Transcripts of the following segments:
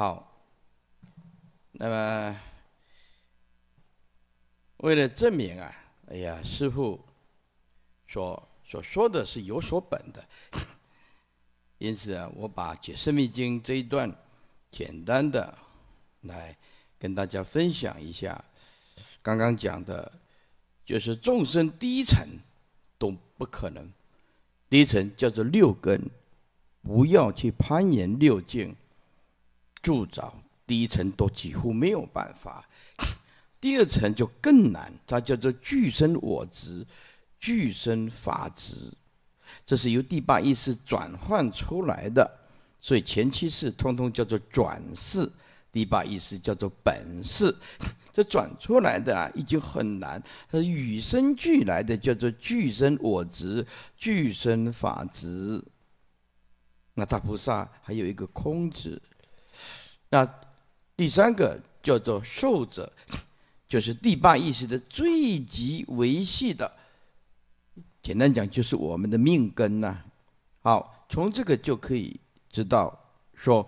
好，那么为了证明啊，哎呀，师傅所所说的是有所本的，因此啊，我把《解释密经》这一段简单的来跟大家分享一下。刚刚讲的，就是众生低层都不可能，低层叫做六根，不要去攀岩六境。铸造第一层都几乎没有办法，第二层就更难，它叫做具身我执、具身法执，这是由第八意识转换出来的，所以前七世通通叫做转世，第八意识叫做本世。这转出来的啊，已经很难，它与生俱来的叫做具身我执、具身法执。那大菩萨还有一个空执。那第三个叫做寿者，就是第八意识的最极维系的。简单讲，就是我们的命根呐。好，从这个就可以知道，说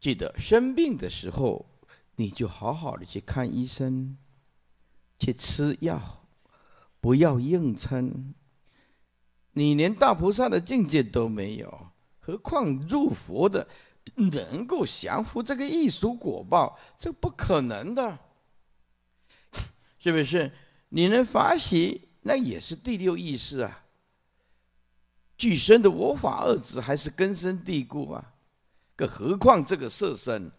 记得生病的时候，你就好好的去看医生，去吃药，不要硬撑。你连大菩萨的境界都没有，何况入佛的？能够降服这个艺术果报，这不可能的，是不是？你能法喜，那也是第六意识啊。俱身的我法二字还是根深蒂固啊。更何况这个色身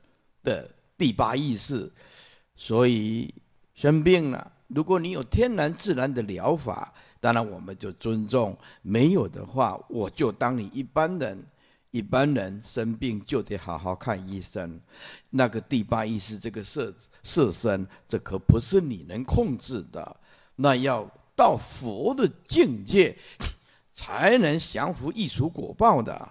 的第八意识，所以生病了。如果你有天然自然的疗法，当然我们就尊重；没有的话，我就当你一般人。一般人生病就得好好看医生，那个第八意识这个色色身，这可不是你能控制的，那要到佛的境界，才能降服异除果报的。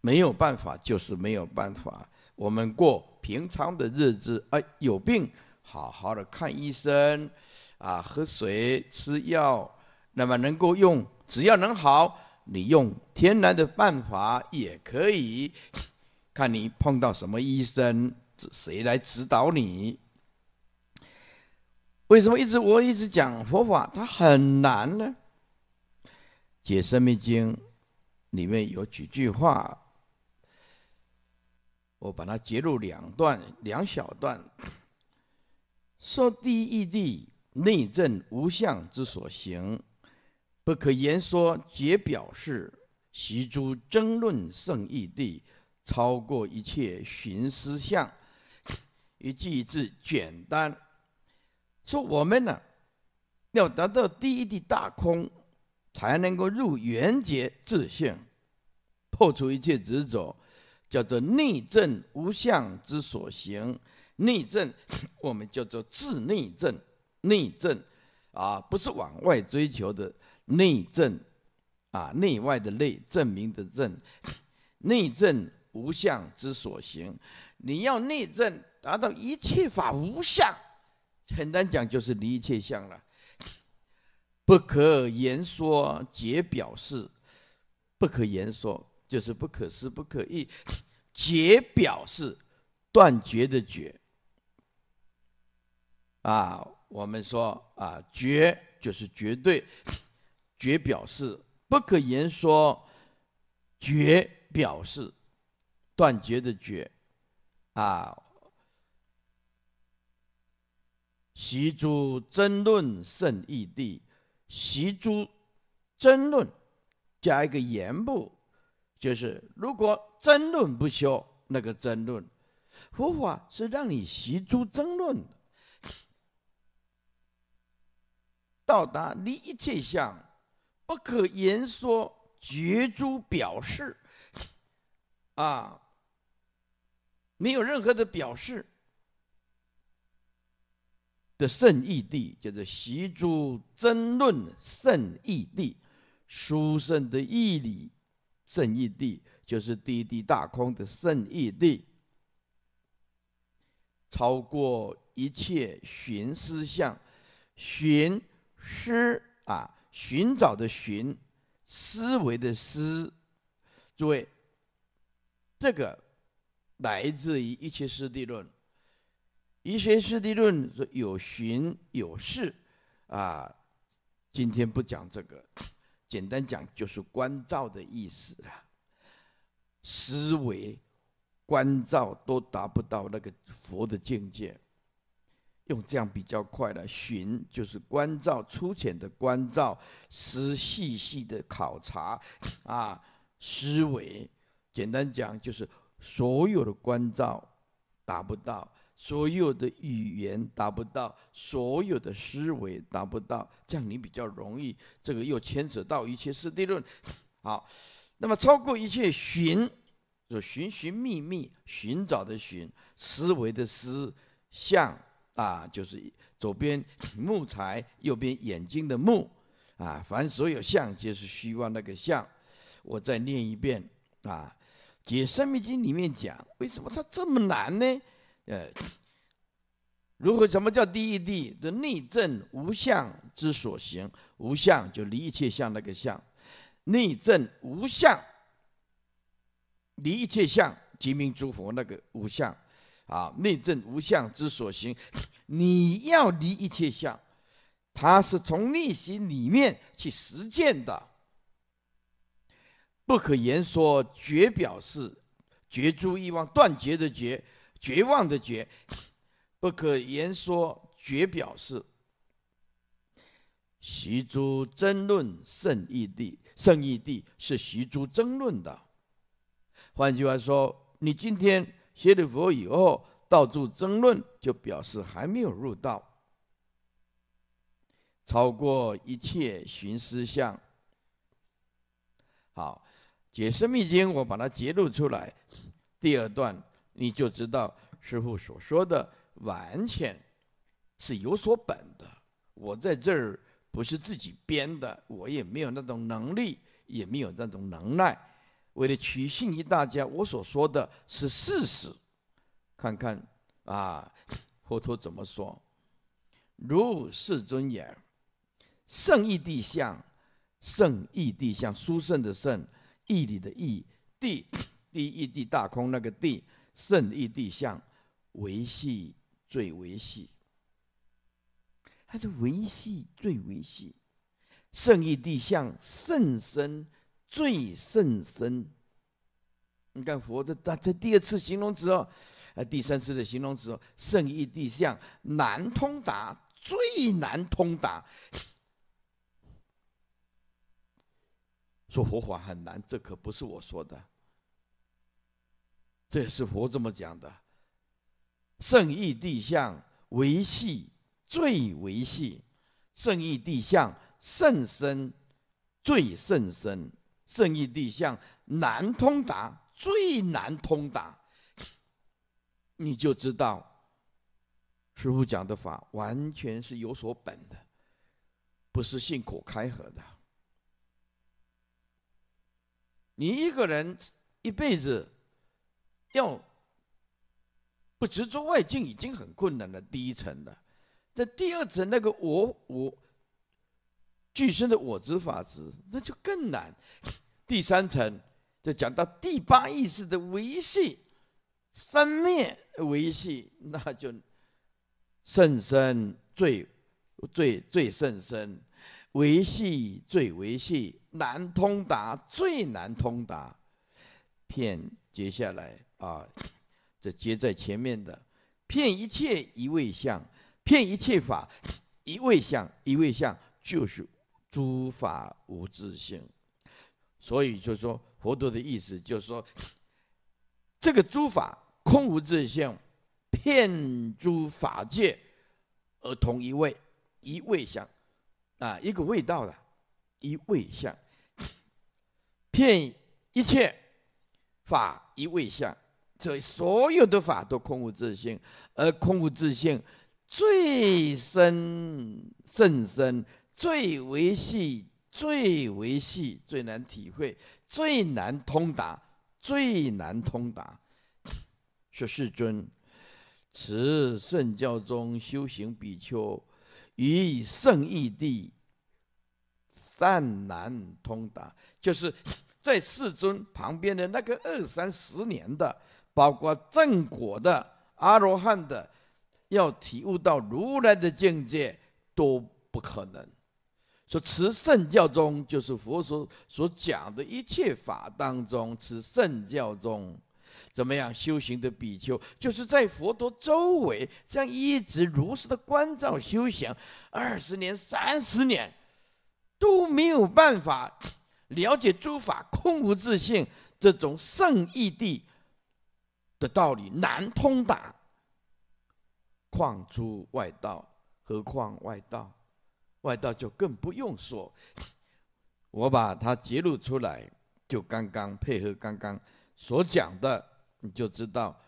没有办法，就是没有办法。我们过平常的日子，哎，有病好好的看医生，啊，喝水吃药，那么能够用，只要能好。你用天然的办法也可以，看你碰到什么医生，谁来指导你？为什么一直我一直讲佛法，它很难呢？《解生命经》里面有几句话，我把它截入两段，两小段。说第一义谛内证无相之所行。不可言说，皆表示习诸争论胜义地，超过一切寻思相。一句一字简单，说我们呢，要达到第一的大空，才能够入圆觉自性，破除一切执着，叫做内证无相之所行。内证，我们叫做自内证。内证，啊，不是往外追求的。内证，啊，内外的内，证明的证，内证无相之所行。你要内证达到一切法无相，很难讲，就是离一切相了，不可言说，解表示，不可言说就是不可思、不可议，解表示，断绝的绝。啊，我们说啊，绝就是绝对。绝表示不可言说，绝表示断绝的绝，啊！习诸争论胜易地，习诸争论加一个言部，就是如果争论不休，那个争论佛法是让你习诸争论，到达离一切相。不可言说，绝诸表示，啊，没有任何的表示的圣义地，叫做习诸争论圣义地，书圣的义理，圣义地就是地地大空的圣义地，超过一切寻思相，寻思啊。寻找的寻，思维的思，诸位，这个来自于一切师地论，一切师地论说有寻有事啊，今天不讲这个，简单讲就是关照的意思啊，思维、关照都达不到那个佛的境界。用这样比较快的寻，就是关照粗浅的关照，思细细的考察，啊，思维，简单讲就是所有的关照达不到，所有的语言达不到，所有的思维达不到，这样你比较容易。这个又牵扯到一切是第论，好，那么超过一切寻，就寻寻觅觅寻找的寻，思维的思，像。啊，就是左边 木材，右边眼睛的目，啊，凡所有相，皆是虚妄那个相。我再念一遍啊，《解生命经》里面讲，为什么它这么难呢？呃，如何？什么叫第一谛？的内证无相之所行，无相就离一切相那个相，内证无相，离一切相，即名诸佛那个无相。啊，内证无相之所行，你要离一切相，它是从内行里面去实践的，不可言说，绝表示绝诸欲望，断绝的绝，绝望的绝，不可言说，绝表示，习诸争论胜异地，胜异地是习诸争论的，换句话说，你今天。学了佛以后，到处争论，就表示还没有入道。超过一切寻思相。好，解释密经，我把它揭露出来。第二段，你就知道师父所说的完全是有所本的。我在这儿不是自己编的，我也没有那种能力，也没有那种能耐。为了取信于大家，我所说的是事实。看看啊，佛陀怎么说？如是尊眼，圣意地相，圣意地相，殊胜的胜，义理的义，地地义地大空那个地，圣意地相，维系最维系。还是维系最维系，圣意地相，圣深。最甚深，你看佛这大这第二次形容词哦，呃，第三次的形容词哦，圣意地相难通达，最难通达。说佛法很难，这可不是我说的，这也是佛这么讲的。圣意地相维系，最维系；圣意地相甚深，最甚深。正义地向难通达最难通达，你就知道，师父讲的法完全是有所本的，不是信口开河的。你一个人一辈子要不执着外境，已经很困难了。第一层的，在第二层那个我我。具身的我执法执那就更难。第三层就讲到第八意识的维系，三灭维系那就甚深最最最甚深，维系最维系难通达最难通达。骗接下来啊，这接在前面的骗一切一味相，骗一切法一味相一味相就是。诸法无自性，所以就说佛陀的意思就是说，这个诸法空无自性，骗诸法界而同一位，一位相，啊，一个味道的，一位相，骗一切法一位相，所以所有的法都空无自性，而空无自性最深甚深。最为细，最为细，最难体会，最难通达，最难通达。说世尊，此圣教中修行比丘，于圣义地善难通达，就是在世尊旁边的那个二三十年的，包括正果的阿罗汉的，要体悟到如来的境界，都不可能。说持圣教宗，就是佛所所讲的一切法当中，持圣教宗怎么样修行的比丘，就是在佛陀周围这样一直如实的关照修行二十年、三十年，都没有办法了解诸法空无自性这种圣意地的道理，难通达，况出外道，何况外道。外道就更不用说，我把它揭露出来，就刚刚配合刚刚所讲的，你就知道，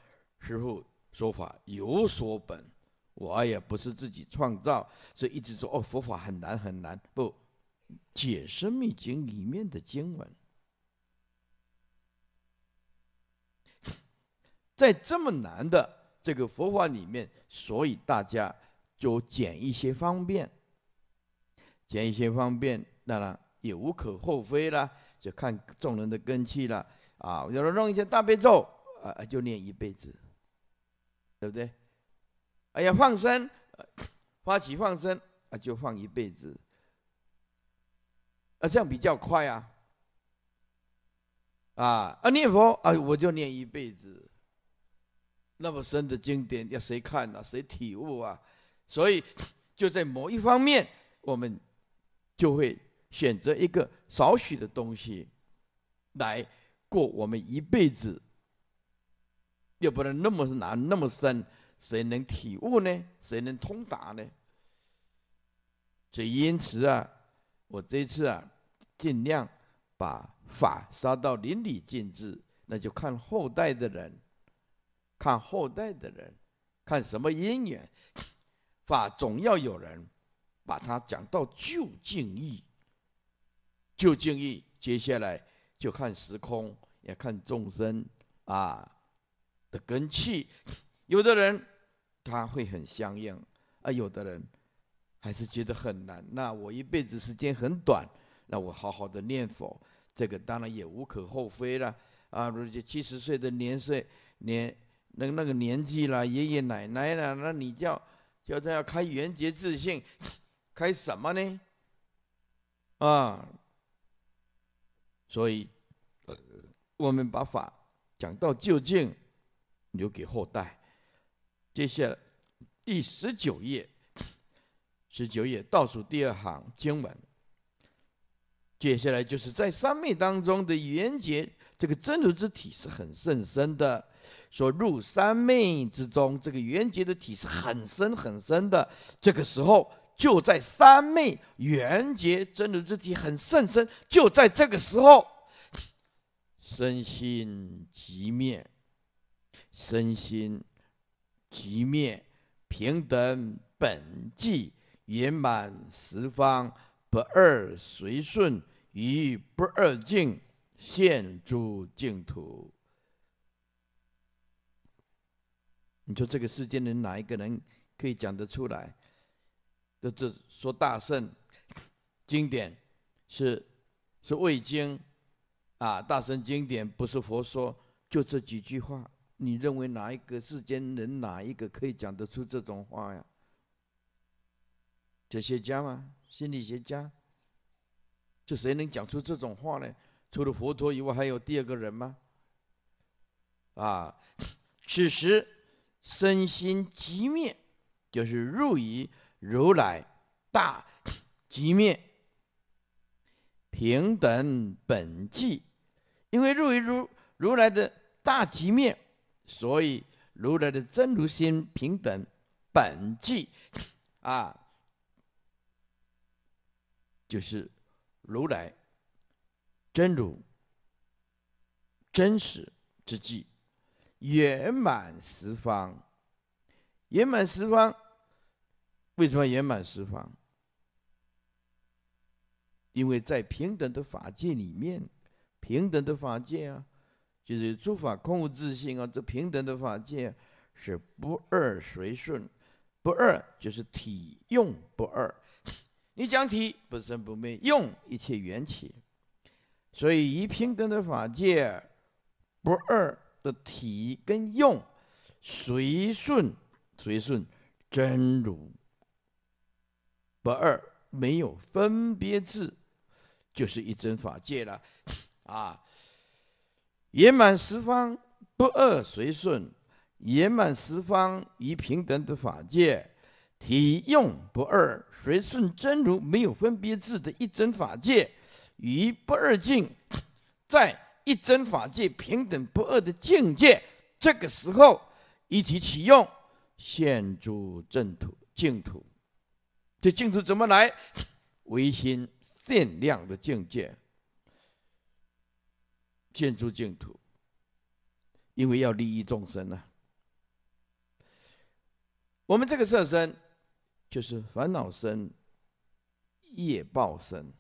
师傅说法有所本，我也不是自己创造，所以一直说哦，佛法很难很难。不，解释《密经》里面的经文，在这么难的这个佛法里面，所以大家就捡一些方便。捡一些方便，当然也无可厚非啦，就看众人的根气了。啊，有人弄一些大悲咒，呃，就念一辈子，对不对？哎呀，放生，发起放生，啊，就放一辈子，啊，这样比较快啊。啊，啊，念佛，啊，我就念一辈子。那么深的经典，要谁看呢？谁体悟啊？所以，就在某一方面，我们。就会选择一个少许的东西来过我们一辈子，又不能那么难那么深，谁能体悟呢？谁能通达呢？所以因此啊，我这次啊，尽量把法杀到淋漓尽致，那就看后代的人，看后代的人，看什么因缘，法总要有人。把它讲到究竟义，究竟义，接下来就看时空，也看众生啊的根气。有的人他会很相应，啊，有的人还是觉得很难。那我一辈子时间很短，那我好好的念佛，这个当然也无可厚非了啊。如果七十岁的年岁，年那那个年纪了，爷爷奶奶了，那你叫叫他要开元节自信。开什么呢？啊，所以我们把法讲到究竟，留给后代。接下第十九页，十九页倒数第二行经文。接下来就是在三昧当中的缘劫，这个真如之体是很甚深的。所入三昧之中，这个缘劫的体是很深很深的。这个时候。就在三昧圆觉真如之体很甚深，就在这个时候，身心即灭，身心即灭，平等本寂圆满十方，不二随顺与不二境现诸净土。你说这个世间人哪一个人可以讲得出来？这这说大圣经典是是未经啊！大圣经典不是佛说，就这几句话，你认为哪一个世间人哪一个可以讲得出这种话呀？哲学家吗？心理学家？这谁能讲出这种话呢？除了佛陀以外，还有第二个人吗？啊！此时身心寂灭，就是入于。如来大极面平等本际，因为入于如如来的大极面，所以如来的真如心平等本际啊，就是如来真如真实之际，圆满十方，圆满十方。为什么圆满十方？因为在平等的法界里面，平等的法界啊，就是诸法空无自性啊。这平等的法界是不二随顺，不二就是体用不二。你讲体不生不灭，用一切缘起。所以以平等的法界，不二的体跟用随顺，随顺真如。不二没有分别智，就是一真法界了，啊！圆满十方不二随顺，圆满十方一平等的法界，体用不二随顺真如，没有分别智的一真法界与不二境，在一真法界平等不二的境界，这个时候一体启用，现住净土净土。这净土怎么来？唯心限量的境界，建筑净土，因为要利益众生啊。我们这个色身就是烦恼身、业报身、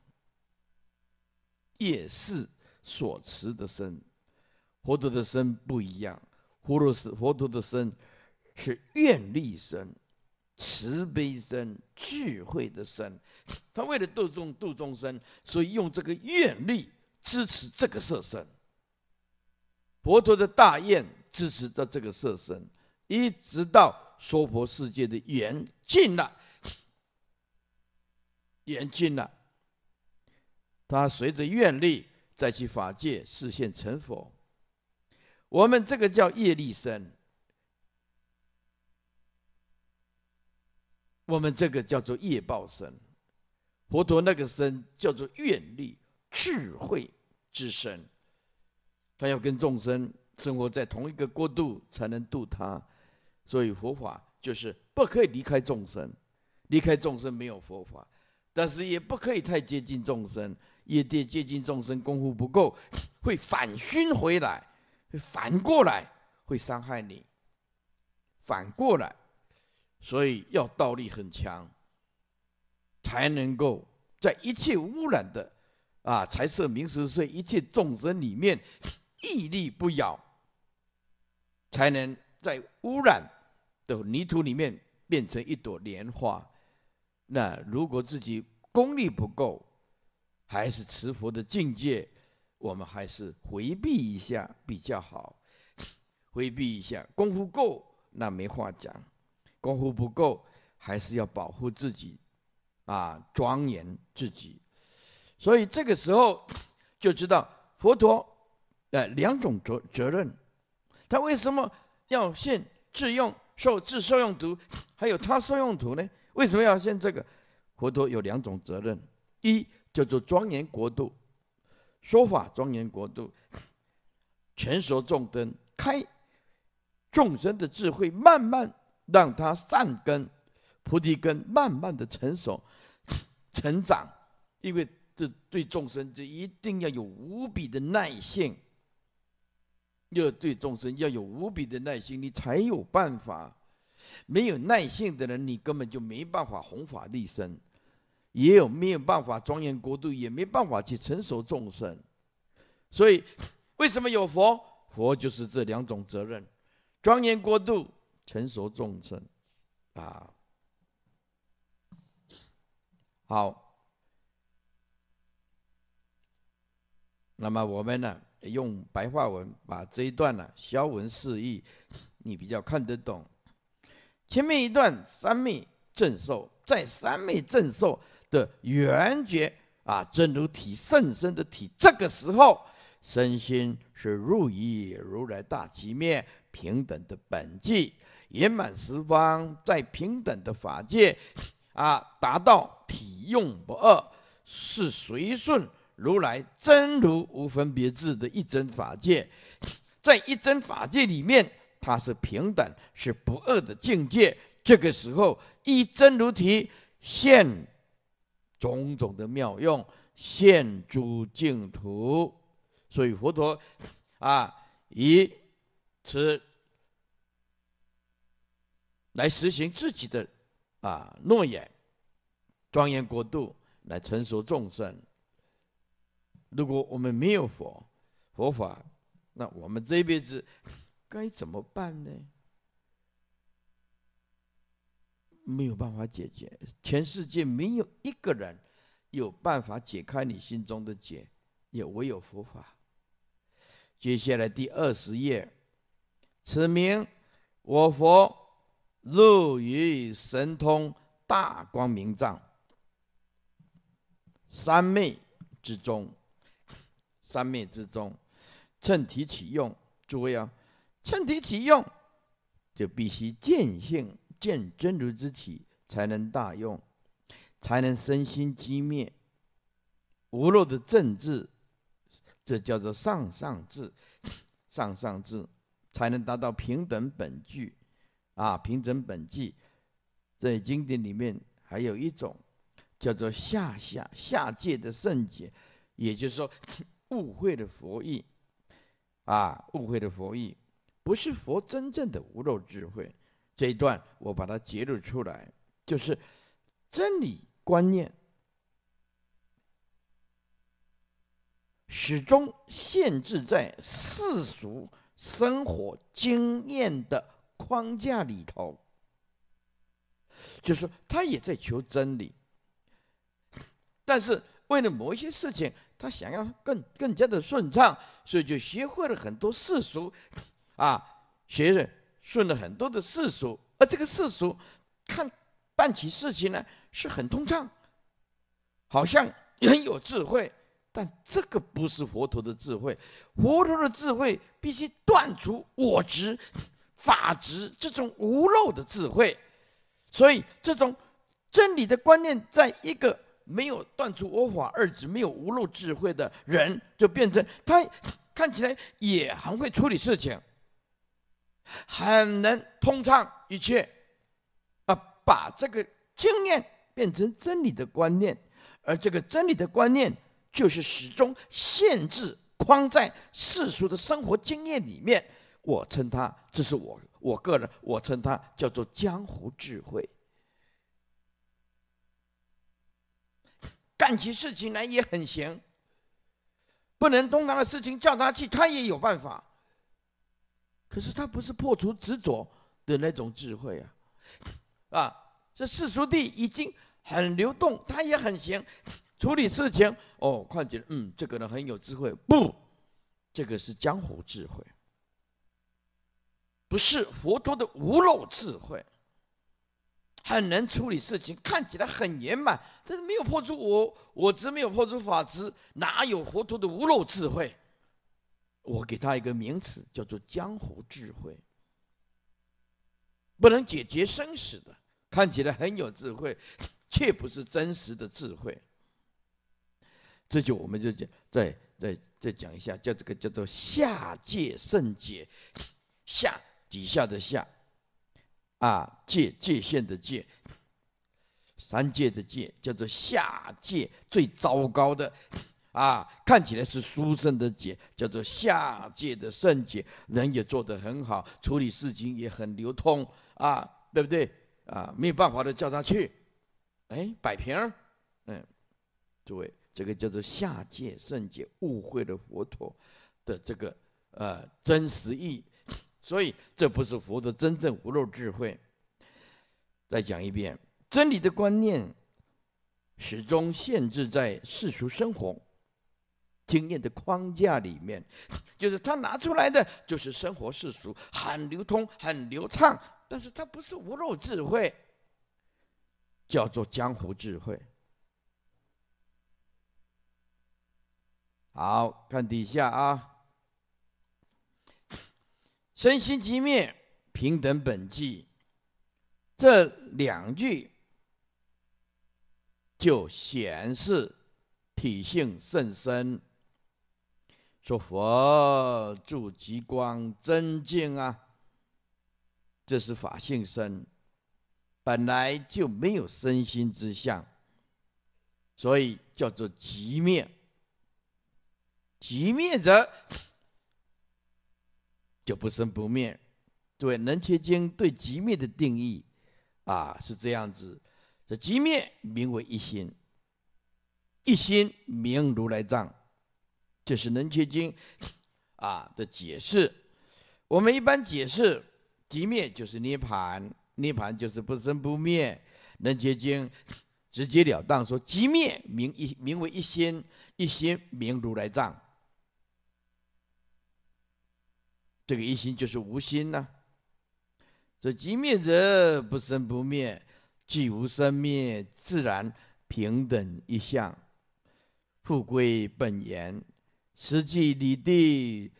业事所持的身，佛陀的身不一样，佛芦是佛陀的身是愿力身。慈悲身智慧的身，他为了度众度众生，所以用这个愿力支持这个色身。佛陀的大愿支持着这个色身，一直到娑婆世界的缘尽了，缘尽了，他随着愿力再去法界实现成佛。我们这个叫业力身。我们这个叫做业报身，佛陀那个身叫做愿力智慧之身，他要跟众生生活在同一个国度才能度他，所以佛法就是不可以离开众生，离开众生没有佛法，但是也不可以太接近众生，也得接近众生功夫不够 会反熏回来，会反过来会伤害你，反过来。所以要道力很强，才能够在一切污染的啊财色名食睡一切众生里面屹立不摇，才能在污染的泥土里面变成一朵莲花。那如果自己功力不够，还是持佛的境界，我们还是回避一下比较好。回避一下，功夫够那没话讲。功夫不够，还是要保护自己，啊，庄严自己。所以这个时候就知道佛陀呃，两种责责任，他为什么要现自用受制受用徒，还有他受用徒呢？为什么要现这个？佛陀有两种责任，一叫做庄严国度，说法庄严国度，全说众灯，开众生的智慧，慢慢。让他善根、菩提根慢慢的成熟、成长，因为这对众生就一定要有无比的耐性，要对众生要有无比的耐心，你才有办法。没有耐性的人，你根本就没办法弘法利身，也有没有办法庄严国度，也没办法去成熟众生。所以，为什么有佛？佛就是这两种责任，庄严国度。成熟众生，啊，好。那么我们呢，用白话文把这一段呢，消文释义，你比较看得懂。前面一段三昧正受，在三昧正受的圆觉啊，真如体甚深的体，这个时候身心是入于如来大极灭平等的本际。圆满十方，在平等的法界，啊，达到体用不二，是随顺如来真如无分别智的一真法界。在一真法界里面，它是平等、是不二的境界。这个时候，一真如体现种种的妙用，现诸净土。所以佛陀，啊，以此。来实行自己的啊诺言，庄严国度来成熟众生。如果我们没有佛佛法，那我们这一辈子 该怎么办呢？没有办法解决，全世界没有一个人有办法解开你心中的结，也唯有佛法。接下来第二十页，此名我佛。入于神通大光明藏三昧之中，三昧之中，趁体起用，诸位啊，趁体起用就必须见性见真如之体，才能大用，才能身心寂灭。无漏的正智，这叫做上上智，上上智才能达到平等本具。啊，《平整本纪》在经典里面还有一种叫做下下下界的圣洁，也就是说误会的佛意啊，误会的佛意不是佛真正的无漏智慧。这一段我把它揭露出来，就是真理观念始终限制在世俗生活经验的。框架里头，就是他也在求真理，但是为了某一些事情，他想要更更加的顺畅，所以就学会了很多世俗，啊，学顺了很多的世俗，而这个世俗，看办起事情来是很通畅，好像很有智慧，但这个不是佛陀的智慧，佛陀的智慧必须断除我执。法执这种无漏的智慧，所以这种真理的观念，在一个没有断除我法二执、没有无漏智慧的人，就变成他看起来也很会处理事情，很能通畅一切啊。把这个经验变成真理的观念，而这个真理的观念，就是始终限制框在世俗的生活经验里面。我称他，这是我我个人，我称他叫做江湖智慧。干起事情来也很闲，不能动他的事情叫他去，他也有办法。可是他不是破除执着的那种智慧啊，啊，这世俗地已经很流动，他也很闲，处理事情哦，看起来嗯，这个人很有智慧，不，这个是江湖智慧。不是佛陀的无漏智慧，很能处理事情，看起来很圆满，但是没有破除我我执，没有破除法执，哪有佛陀的无漏智慧？我给他一个名词，叫做江湖智慧，不能解决生死的，看起来很有智慧，却不是真实的智慧。这就我们就讲，再再再讲一下，叫这个叫做下界圣解下。底下的下，啊界界限的界，三界的界叫做下界最糟糕的，啊看起来是书圣的解叫做下界的圣解，人也做得很好，处理事情也很流通啊，对不对啊？没有办法的，叫他去，哎摆平儿，嗯，诸位这个叫做下界圣解误会了佛陀的这个呃真实意。所以，这不是佛的真正无漏智慧。再讲一遍，真理的观念始终限制在世俗生活经验的框架里面，就是他拿出来的就是生活世俗，很流通，很流畅，但是它不是无漏智慧，叫做江湖智慧。好看底下啊。身心即灭，平等本寂。这两句就显示体性甚深。说佛住极光真境啊，这是法性身，本来就没有身心之相，所以叫做极灭。极灭者就不生不灭，对《能切经》对极灭的定义，啊是这样子，这极灭名为一心，一心名如来藏，这是《能切经》啊的解释。我们一般解释极灭就是涅槃，涅槃就是不生不灭，《能切经》直截了当说极灭名一名为一心，一心名如来藏。这个一心就是无心呐。这即灭者不生不灭，既无生灭，自然平等一向，复归本源。实际里地，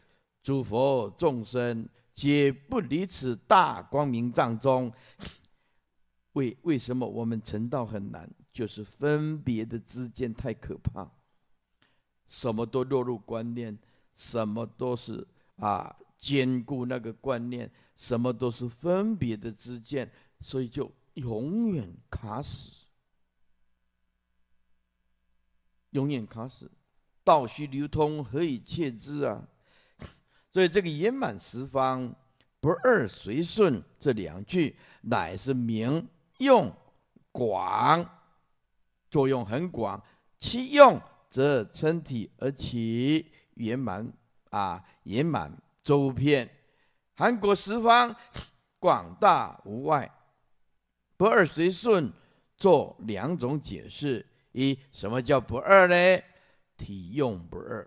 诸佛众生皆不离此大光明藏中。为为什么我们成道很难？就是分别的之间太可怕，什么都落入观念，什么都是啊。坚固那个观念，什么都是分别的之见，所以就永远卡死，永远卡死。道须流通，何以切之啊？所以这个圆满十方，不二随顺这两句，乃是名用广，作用很广。其用则称体而起圆满啊，圆满。周遍，韩国十方广大无外，不二随顺，做两种解释：一，什么叫不二呢？体用不二，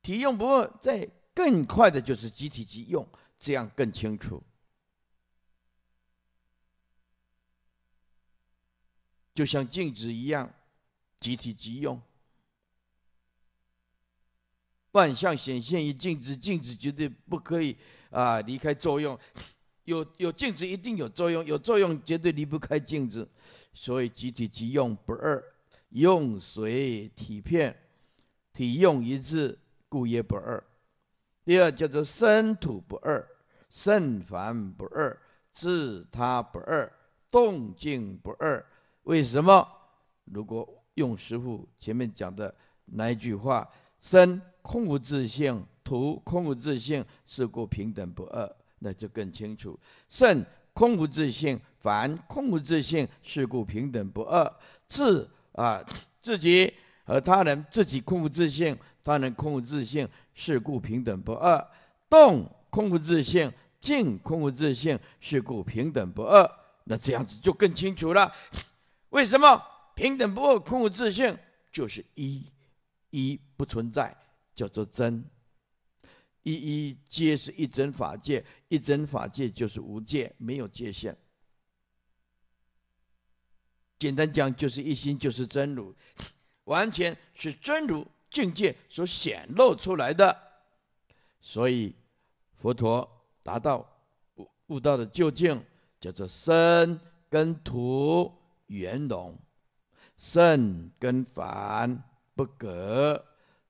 体用不二，在更快的就是即体即用，这样更清楚，就像镜子一样，即体即用。万象显现于镜子，镜子绝对不可以啊离开作用。有有镜子一定有作用，有作用绝对离不开镜子。所以，集体急用不二，用水体片体用一致，故也不二。第二叫做生土不二，圣凡不二，自他不二，动静不二。为什么？如果用师傅前面讲的那一句话？生。空无自性，土空无自性，是故平等不二，那就更清楚。圣空无自性，凡空无自性，是故平等不二。自啊，自己和他人，自己空无自性，他人空无自性，是故平等不二。动空无自性，静空无自性，是故平等不二。那这样子就更清楚了。为什么平等不二？空无自性就是一，一不存在。叫做真，一一皆是一真法界，一真法界就是无界，没有界限。简单讲，就是一心，就是真如，完全是真如境界所显露出来的。所以，佛陀达到悟悟道的究竟，叫做身跟土圆融，圣跟凡不隔。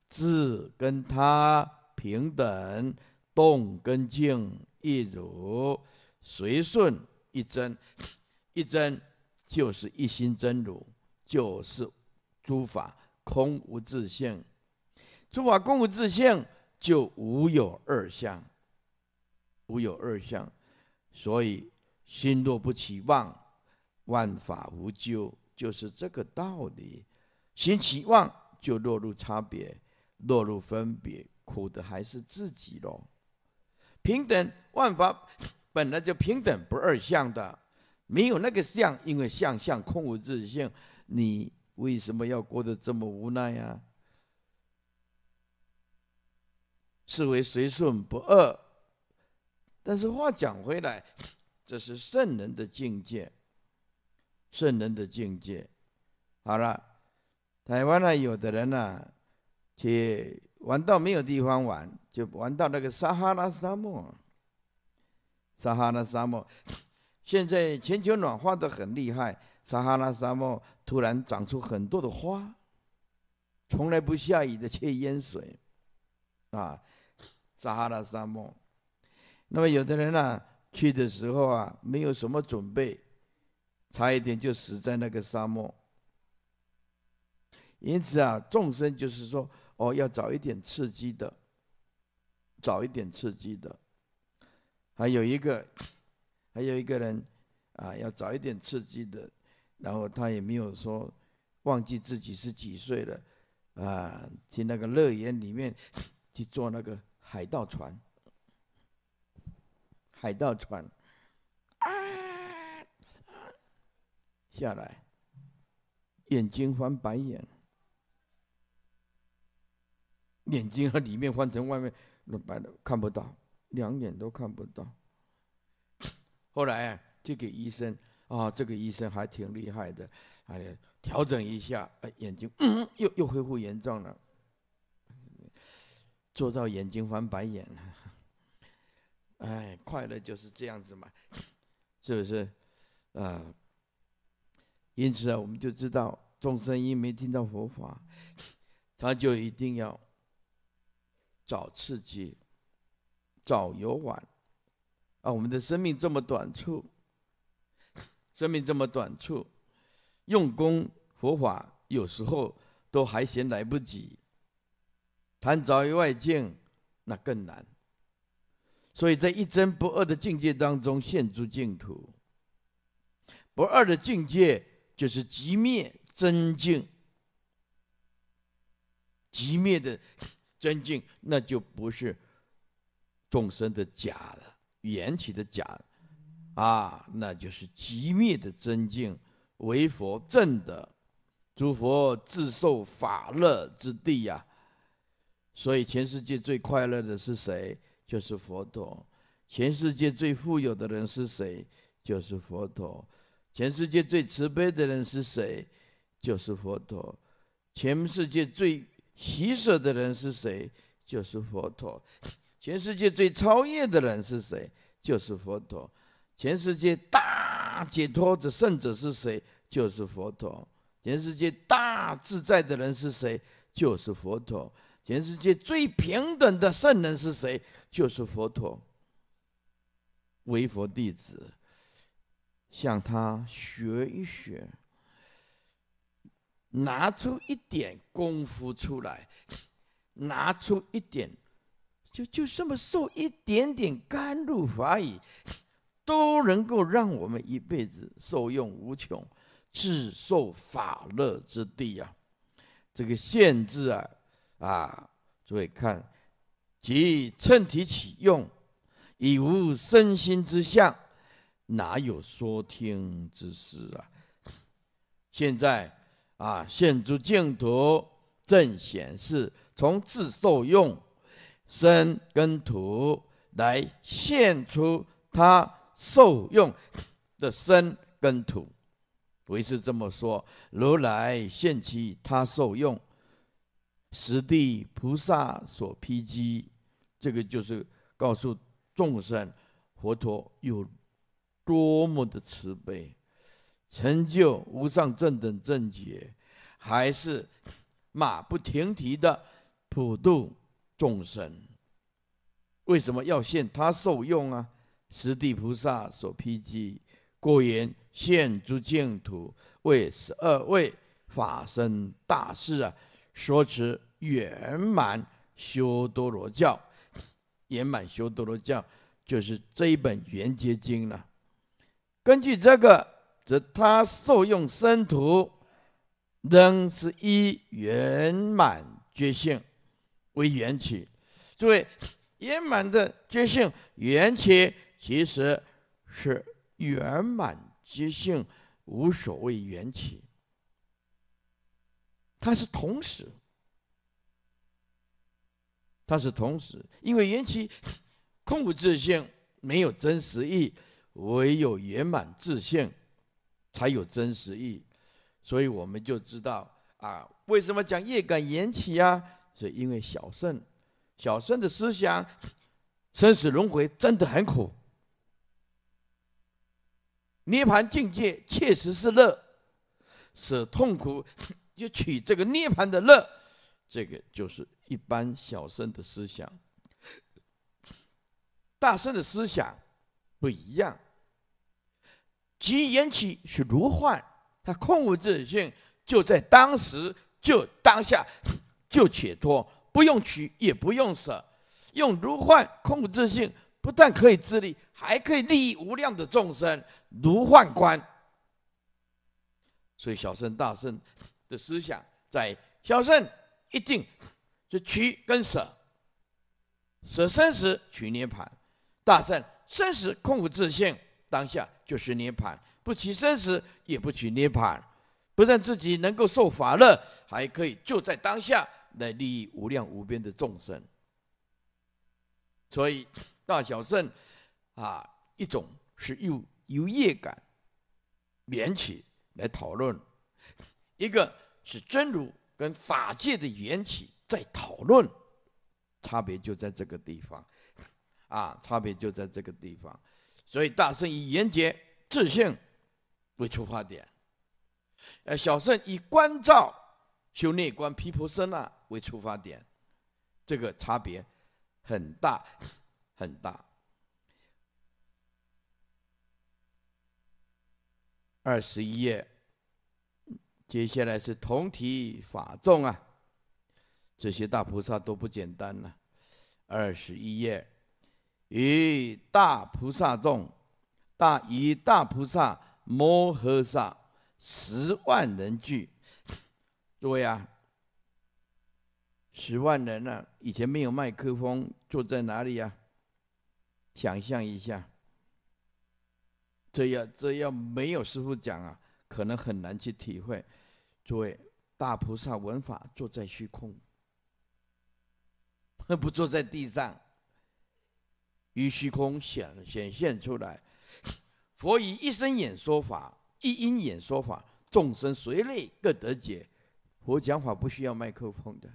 智跟他平等，动跟静一如，随顺一真 一真，就是一心真如，就是诸法空无自性。诸法空无自性，就无有二相，无有二相，所以心若不起妄，万法无咎，就是这个道理。心起妄就落入差别。落入分别，苦的还是自己咯。平等，万法本来就平等，不二相的，没有那个相，因为相相空无自性。你为什么要过得这么无奈呀？是为随顺不二。但是话讲回来，这是圣人的境界。圣人的境界。好了，台湾呢，有的人呢。去玩到没有地方玩，就玩到那个撒哈拉沙漠。撒哈拉沙漠现在全球暖化的很厉害，撒哈拉沙漠突然长出很多的花，从来不下雨的去淹水，啊，撒哈拉沙漠。那么有的人呢，去的时候啊，没有什么准备，差一点就死在那个沙漠。因此啊，众生就是说。哦，要找一点刺激的，找一点刺激的。还有一个，还有一个人，啊，要找一点刺激的。然后他也没有说忘记自己是几岁了，啊，去那个乐园里面去坐那个海盗船，海盗船，啊，下来，眼睛翻白眼。眼睛和里面换成外面，那白的看不到，两眼都看不到。后来就给医生，啊，这个医生还挺厉害的，哎，调整一下，哎，眼睛又又恢复原状了。做到眼睛翻白眼了，哎，快乐就是这样子嘛，是不是？啊，因此啊，我们就知道众生因没听到佛法，他就一定要。找刺激，找游玩，啊！我们的生命这么短促，生命这么短促，用功佛法有时候都还嫌来不及，谈早于外境那更难。所以在一真不二的境界当中现出净土。不二的境界就是极灭真净，极灭的。真境，那就不是众生的假的、缘起的假，啊，那就是极密的真境，为佛正的，诸佛自受法乐之地呀。所以，全世界最快乐的是谁？就是佛陀。全世界最富有的人是谁？就是佛陀。全世界最慈悲的人是谁？就是佛陀。全世界最……洗舍的人是谁？就是佛陀。全世界最超越的人是谁？就是佛陀。全世界大解脱的圣者是谁？就是佛陀。全世界大自在的人是谁？就是佛陀。全世界最平等的圣人是谁？就是佛陀。为佛弟子，向他学一学。拿出一点功夫出来，拿出一点，就就这么受一点点甘露法雨，都能够让我们一辈子受用无穷，至受法乐之地呀！这个限制啊，啊，诸位看，即趁体起用，已无身心之相，哪有说听之事啊？现在。啊，现诸净土正显示从自受用身根土来现，出他受用的身根土，为是这么说。如来现其他受用，十地菩萨所披积，这个就是告诉众生，佛陀有多么的慈悲。成就无上正等正觉，还是马不停蹄的普度众生。为什么要现他受用啊？十地菩萨所披记故言，现诸净土为十二位法身大士啊，说持圆满修多罗教，圆满修多罗教就是这一本圆结经了。根据这个。则他受用生徒仍是以圆满觉性为缘起，诸位圆满的觉性缘起其实是圆满觉性无所谓缘起，它是同时，它是同时，因为缘起空无自性，没有真实意，唯有圆满自性。才有真实意。所以我们就知道啊，为什么讲业感缘起啊？是因为小圣、小圣的思想，生死轮回真的很苦。涅盘境界确实是乐，舍痛苦 就取这个涅盘的乐，这个就是一般小圣的思想。大圣的思想不一样。即言起是如幻，他空无自性，就在当时，就当下，就解脱，不用取，也不用舍，用如幻空无自性，不但可以自利，还可以利益无量的众生，如幻观。所以小圣大圣的思想，在小圣一定就取跟舍，舍生时取涅盘；大圣生时空无自性，当下。就是涅槃，不起生死，也不取涅槃，不但自己能够受法乐，还可以就在当下来利益无量无边的众生。所以大小圣，啊，一种是有由业感缘起来讨论，一个是真如跟法界的缘起在讨论，差别就在这个地方，啊，差别就在这个地方。所以大圣以严洁自信为出发点，呃，小圣以观照修内观毗婆舍那为出发点，这个差别很大很大。二十一页，接下来是同体法众啊，这些大菩萨都不简单呐。二十一页。与大菩萨众，大与大菩萨摩诃萨十万人聚，诸位啊，十万人啊，以前没有麦克风，坐在哪里呀？想象一下，这要这要没有师傅讲啊，可能很难去体会。诸位，大菩萨闻法坐在虚空，而 不坐在地上。于虚空显显现出来，佛以一身演说法，一音演说法，众生随类各得解。佛讲法不需要麦克风的，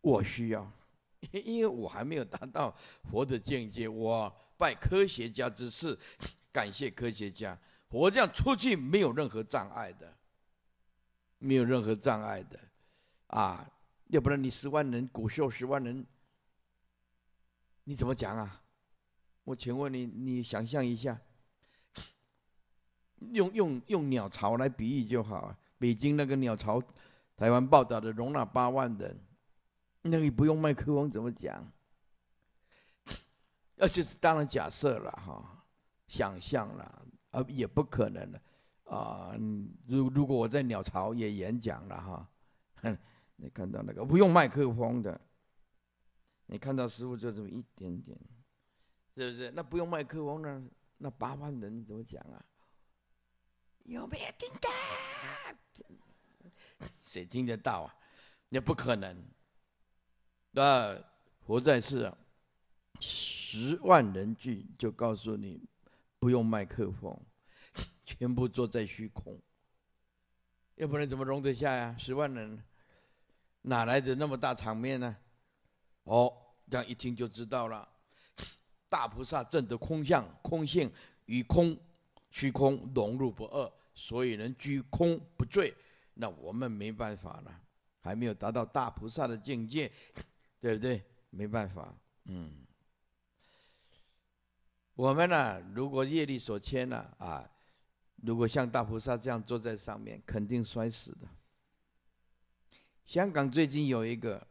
我需要，因为我还没有达到佛的境界。我拜科学家之事，感谢科学家。我这样出去没有任何障碍的，没有任何障碍的，啊！要不然你十万人鼓秀，十万人。你怎么讲啊？我请问你，你想象一下，用用用鸟巢来比喻就好。北京那个鸟巢，台湾报道的容纳八万人，那你不用麦克风怎么讲？而 且是当然假设了哈，想象了，啊，也不可能的啊。如如果我在鸟巢也演讲了哈，你看到那个不用麦克风的。你看到师物就这么一点点，是不是？那不用麦克风呢？那八万人怎么讲啊？有没有听到？谁听得到啊？那不可能。那活在世，十万人聚就告诉你，不用麦克风，全部坐在虚空。要不然怎么容得下呀？十万人，哪来的那么大场面呢？哦，这样一听就知道了。大菩萨证得空相、空性，与空、虚空融入不二，所以能居空不坠。那我们没办法了，还没有达到大菩萨的境界，对不对？没办法。嗯，我们呢，如果业力所牵呢，啊，如果像大菩萨这样坐在上面，肯定摔死的。香港最近有一个。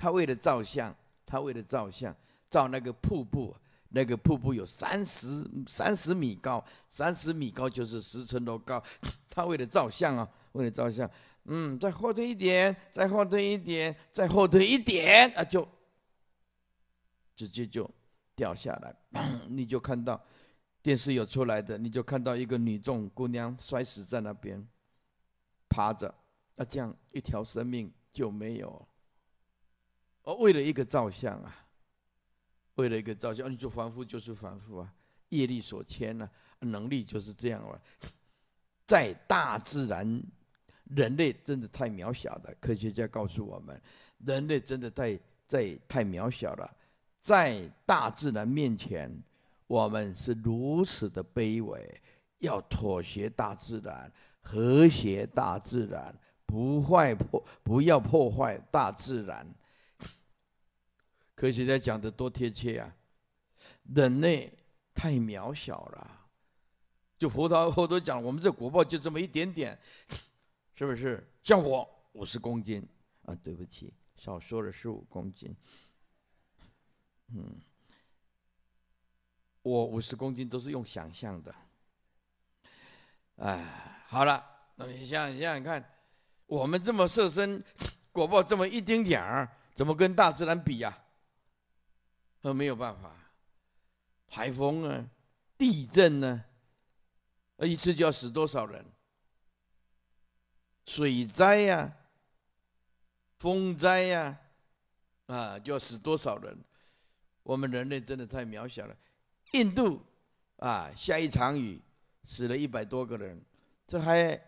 他为了照相，他为了照相，照那个瀑布，那个瀑布有三十三十米高，三十米高就是十层楼高。他为了照相啊，为了照相，嗯，再后退一点，再后退一点，再后退一点，啊，就直接就掉下来，你就看到电视有出来的，你就看到一个女众姑娘摔死在那边，趴着，那这样一条生命就没有了。为了一个照相啊，为了一个照相，你就凡夫就是凡夫啊，业力所牵呐，能力就是这样啊。在 大自然，人类真的太渺小了。科学家告诉我们，人类真的太在太渺小了，在大自然面前，我们是如此的卑微，要妥协大自然，和谐大自然，不坏破，不要破坏大自然。科学家讲的多贴切呀！人类太渺小了。就佛陀后头讲，我们这国报就这么一点点，是不是？像我五十公斤啊，对不起，少说了十五公斤。嗯，我五十公斤都是用想象的。哎，好了，你想想想看，我们这么设身国报这么一丁点儿，怎么跟大自然比呀？那没有办法，台风啊，地震呢，呃，一次就要死多少人？水灾呀，风灾呀，啊，就要死多少人？我们人类真的太渺小了。印度啊，下一场雨死了一百多个人，这还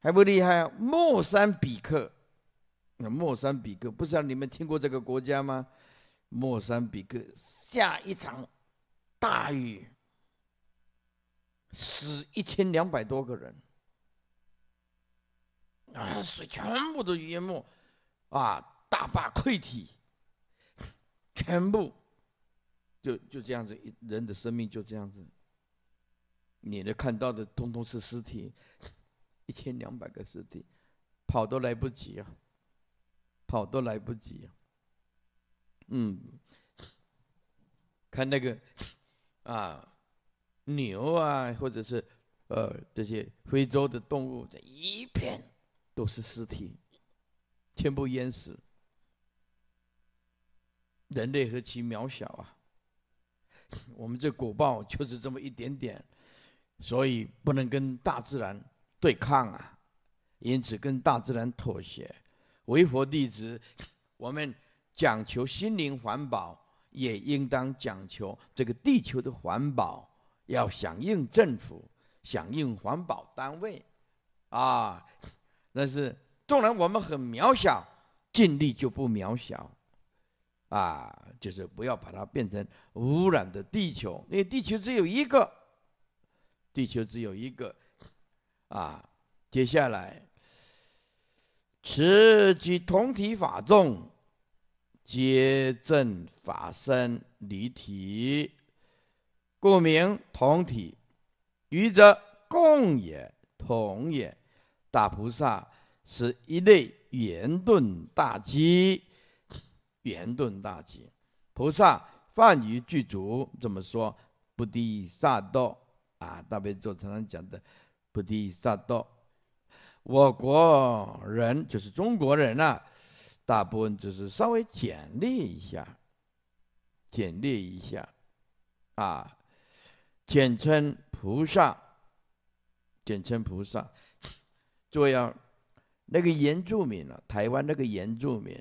还不厉害？莫桑比克，那莫桑比克，不知道你们听过这个国家吗？莫桑比克下一场大雨，死一千两百多个人，啊，水全部都淹没，啊，大坝溃堤，全部，就就这样子，人的生命就这样子，你能看到的，通通是尸体，一千两百个尸体，跑都来不及啊，跑都来不及啊。嗯，看那个啊，牛啊，或者是呃这些非洲的动物，这一片都是尸体，全部淹死。人类何其渺小啊！我们这果报就是这么一点点，所以不能跟大自然对抗啊，因此跟大自然妥协。为佛弟子，我们。讲求心灵环保，也应当讲求这个地球的环保。要响应政府，响应环保单位，啊！但是纵然我们很渺小，尽力就不渺小，啊！就是不要把它变成污染的地球，因为地球只有一个，地球只有一个，啊！接下来，持其同体法众。皆证法身离体，故名同体。愚者共也，同也。大菩萨是一类圆顿大机，圆顿大机菩萨，泛于具足。这么说，不敌萨埵啊，大悲咒常常讲的不敌萨埵。我国人就是中国人啊。大部分只是稍微简略一下，简略一下，啊，简称菩萨，简称菩萨，这样那个原住民啊，台湾那个原住民，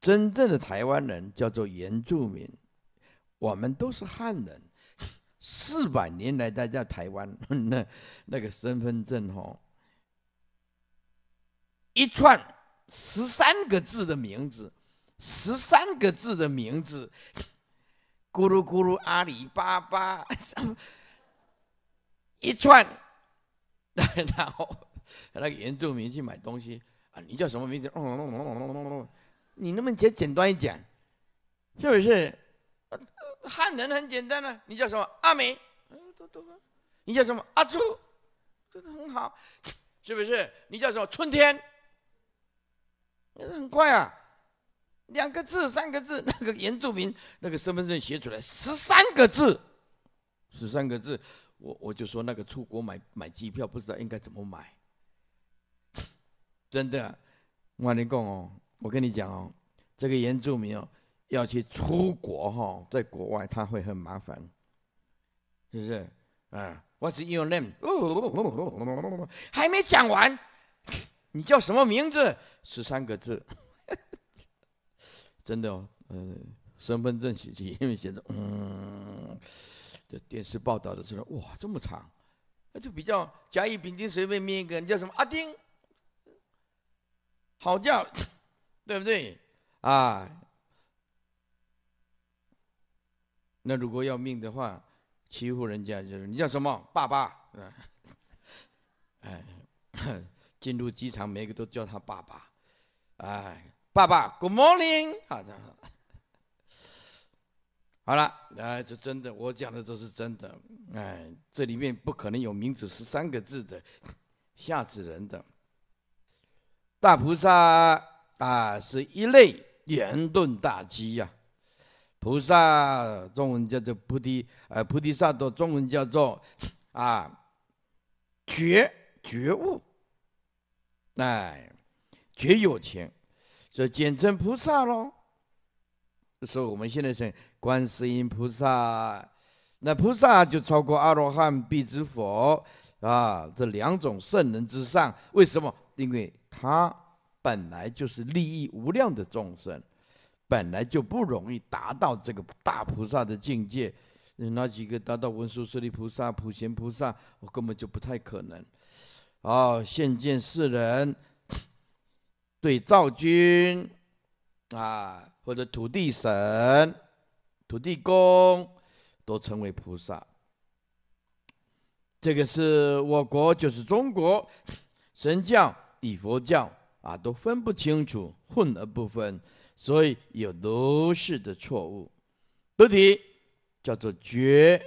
真正的台湾人叫做原住民，我们都是汉人，四百年来大在台湾 那那个身份证哦，一串。十三个字的名字，十三个字的名字，咕噜咕噜阿里巴巴，一串，然后那个原住民去买东西啊，你叫什么名字？你能不能简简单一点？是不是？汉人很简单啊，你叫什么？阿美，你叫什么？阿朱，真的很好，是不是？你叫什么？春天。很快啊，两个字、三个字，那个原住民那个身份证写出来十三个字，十三个字，我我就说那个出国买买机票不知道应该怎么买，真的，我跟你讲哦，我跟你讲哦，这个原住民哦要去出国哈，在国外他会很麻烦，是不是？啊，我是用那，还没讲完。你叫什么名字？十三个字，真的哦。嗯，身份证信息因为写着。嗯，这电视报道的时候，哇，这么长，那就比较甲乙丙丁随便命一个，你叫什么？阿丁，好叫，对不对？啊，那如果要命的话，欺负人家就是你叫什么？爸爸，哎。进入机场，每个都叫他爸爸。哎，爸爸，Good morning。好的，好了，哎，这真的，我讲的都是真的。哎，这里面不可能有名字十三个字的吓死人的大菩萨啊，是一类圆顿大机呀。菩萨，中文叫做菩提，呃，菩提萨埵，中文叫做啊觉觉悟。哎，绝有钱，以简称菩萨喽。以我们现在称观世音菩萨，那菩萨就超过阿罗汉、必之佛啊，这两种圣人之上。为什么？因为他本来就是利益无量的众生，本来就不容易达到这个大菩萨的境界。那几个达到文殊、舍利菩萨、普贤菩萨，我根本就不太可能。哦，现见世人对灶君啊，或者土地神、土地公，都称为菩萨。这个是我国，就是中国，神教与佛教啊，都分不清楚，混而不分，所以有都是的错误。菩提叫做觉，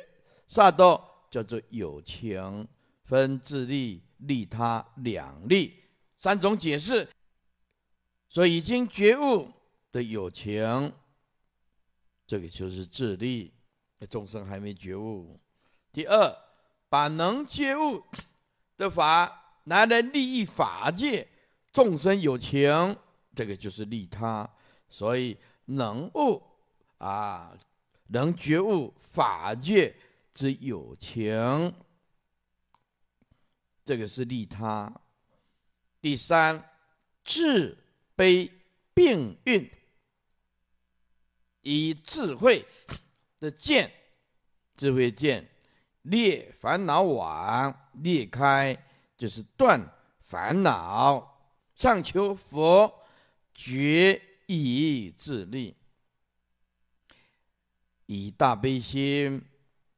萨埵叫做有情，分自利。利他两利三种解释，所以已经觉悟的友情，这个就是智利；众生还没觉悟，第二，把能觉悟的法拿来利益法界众生有情，这个就是利他。所以能悟啊，能觉悟法界之友情。这个是利他，第三，智悲病运，以智慧的剑，智慧剑裂烦恼网，裂开就是断烦恼，上求佛觉以自立，以大悲心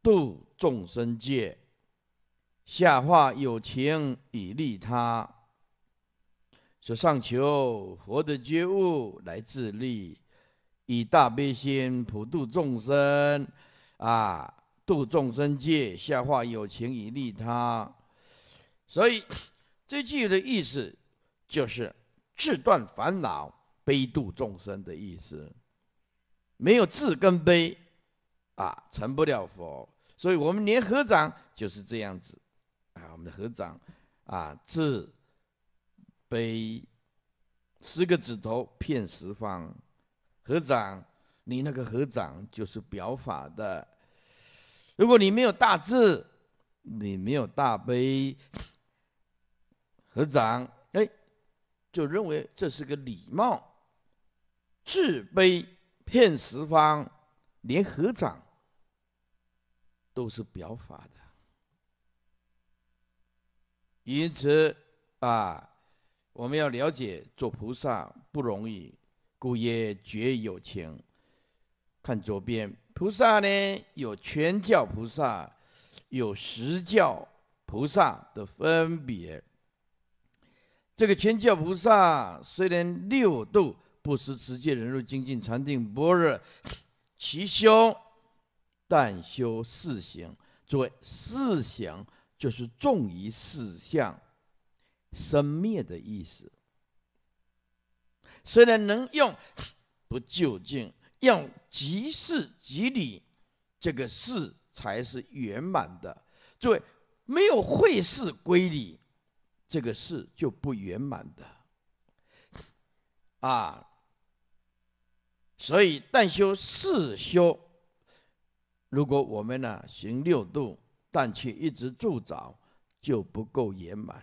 度众生界。下化有情以利他，说上求佛的觉悟来自利，以大悲心普度众生，啊，度众生界，下化有情以利他，所以这句的意思就是自断烦恼、悲度众生的意思。没有智跟悲，啊，成不了佛。所以，我们连合掌就是这样子。啊，我们的合掌，啊，字悲十个指头片十方，合掌，你那个合掌就是表法的。如果你没有大智，你没有大悲，合掌，哎，就认为这是个礼貌，自悲片十方，连合掌都是表法的。因此啊，我们要了解做菩萨不容易，故也绝有情。看左边菩萨呢，有全教菩萨，有十教菩萨的分别。这个全教菩萨虽然六度、不失持戒、忍辱、精进、禅定、般若其修，但修四行，作为四行。就是重于事相生灭的意思。虽然能用 不究竟，用即事即理，这个事才是圆满的。诸位，没有会事归理，这个事就不圆满的。啊，所以但修事修，如果我们呢行六度。但却一直住着，就不够圆满。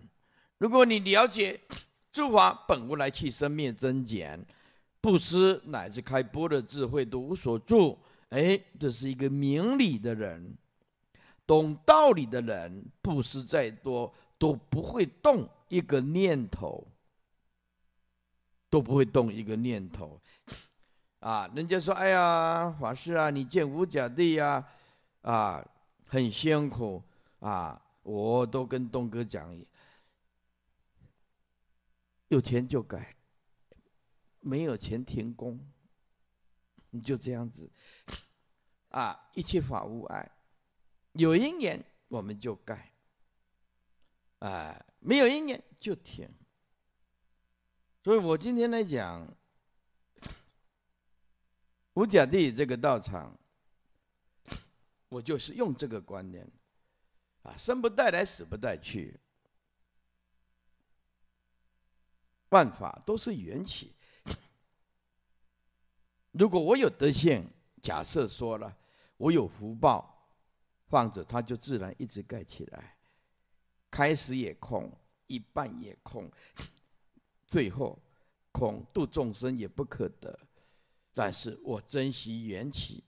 如果你了解 诸法本无来去，生灭增减，布施乃至开波的智慧都无所住，哎，这是一个明理的人，懂道理的人，布施再多都不会动一个念头，都不会动一个念头。啊，人家说：“哎呀，法师啊，你见五甲地呀，啊。”很辛苦啊！我都跟东哥讲，有钱就盖，没有钱停工，你就这样子，啊，一切法无碍，有因缘我们就盖，啊，没有因缘就停。所以我今天来讲，五甲地这个道场。我就是用这个观念，啊，生不带来，死不带去。万法都是缘起。如果我有德性，假设说了，我有福报，放着它就自然一直盖起来。开始也空，一半也空，最后空度众生也不可得。但是我珍惜缘起。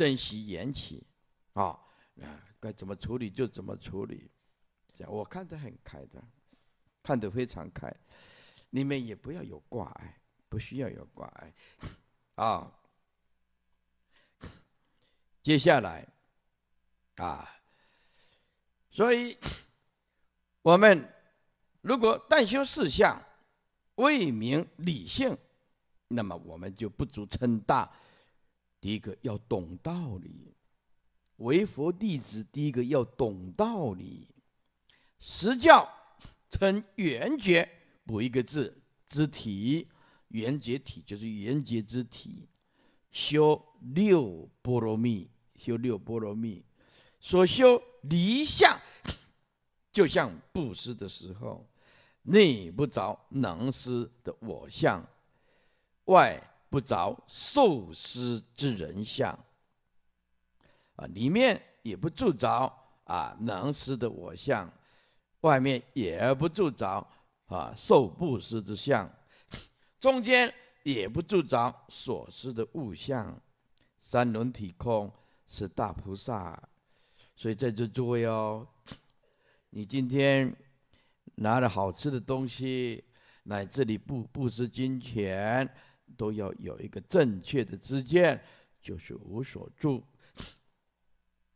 珍惜缘起，啊，该怎么处理就怎么处理，这样我看得很开的，看得非常开，你们也不要有挂碍，不需要有挂碍，啊，接下来，啊，所以，我们如果但修四相，未明理性，那么我们就不足称大。第一个要懂道理，为佛弟子，第一个要懂道理。十教称圆觉，补一个字，知体，圆觉体就是圆觉之体。修六波罗蜜，修六波罗蜜，所修离相，就像布施的时候，内不着能施的我相，外。不着受施之人相，啊，里面也不住着啊能施的我相，外面也不住着啊受布施之相，中间也不住着所施的物相，三轮体空是大菩萨，所以在这诸位哦，你今天拿了好吃的东西来这里布布施金钱。都要有一个正确的知见，就是无所住，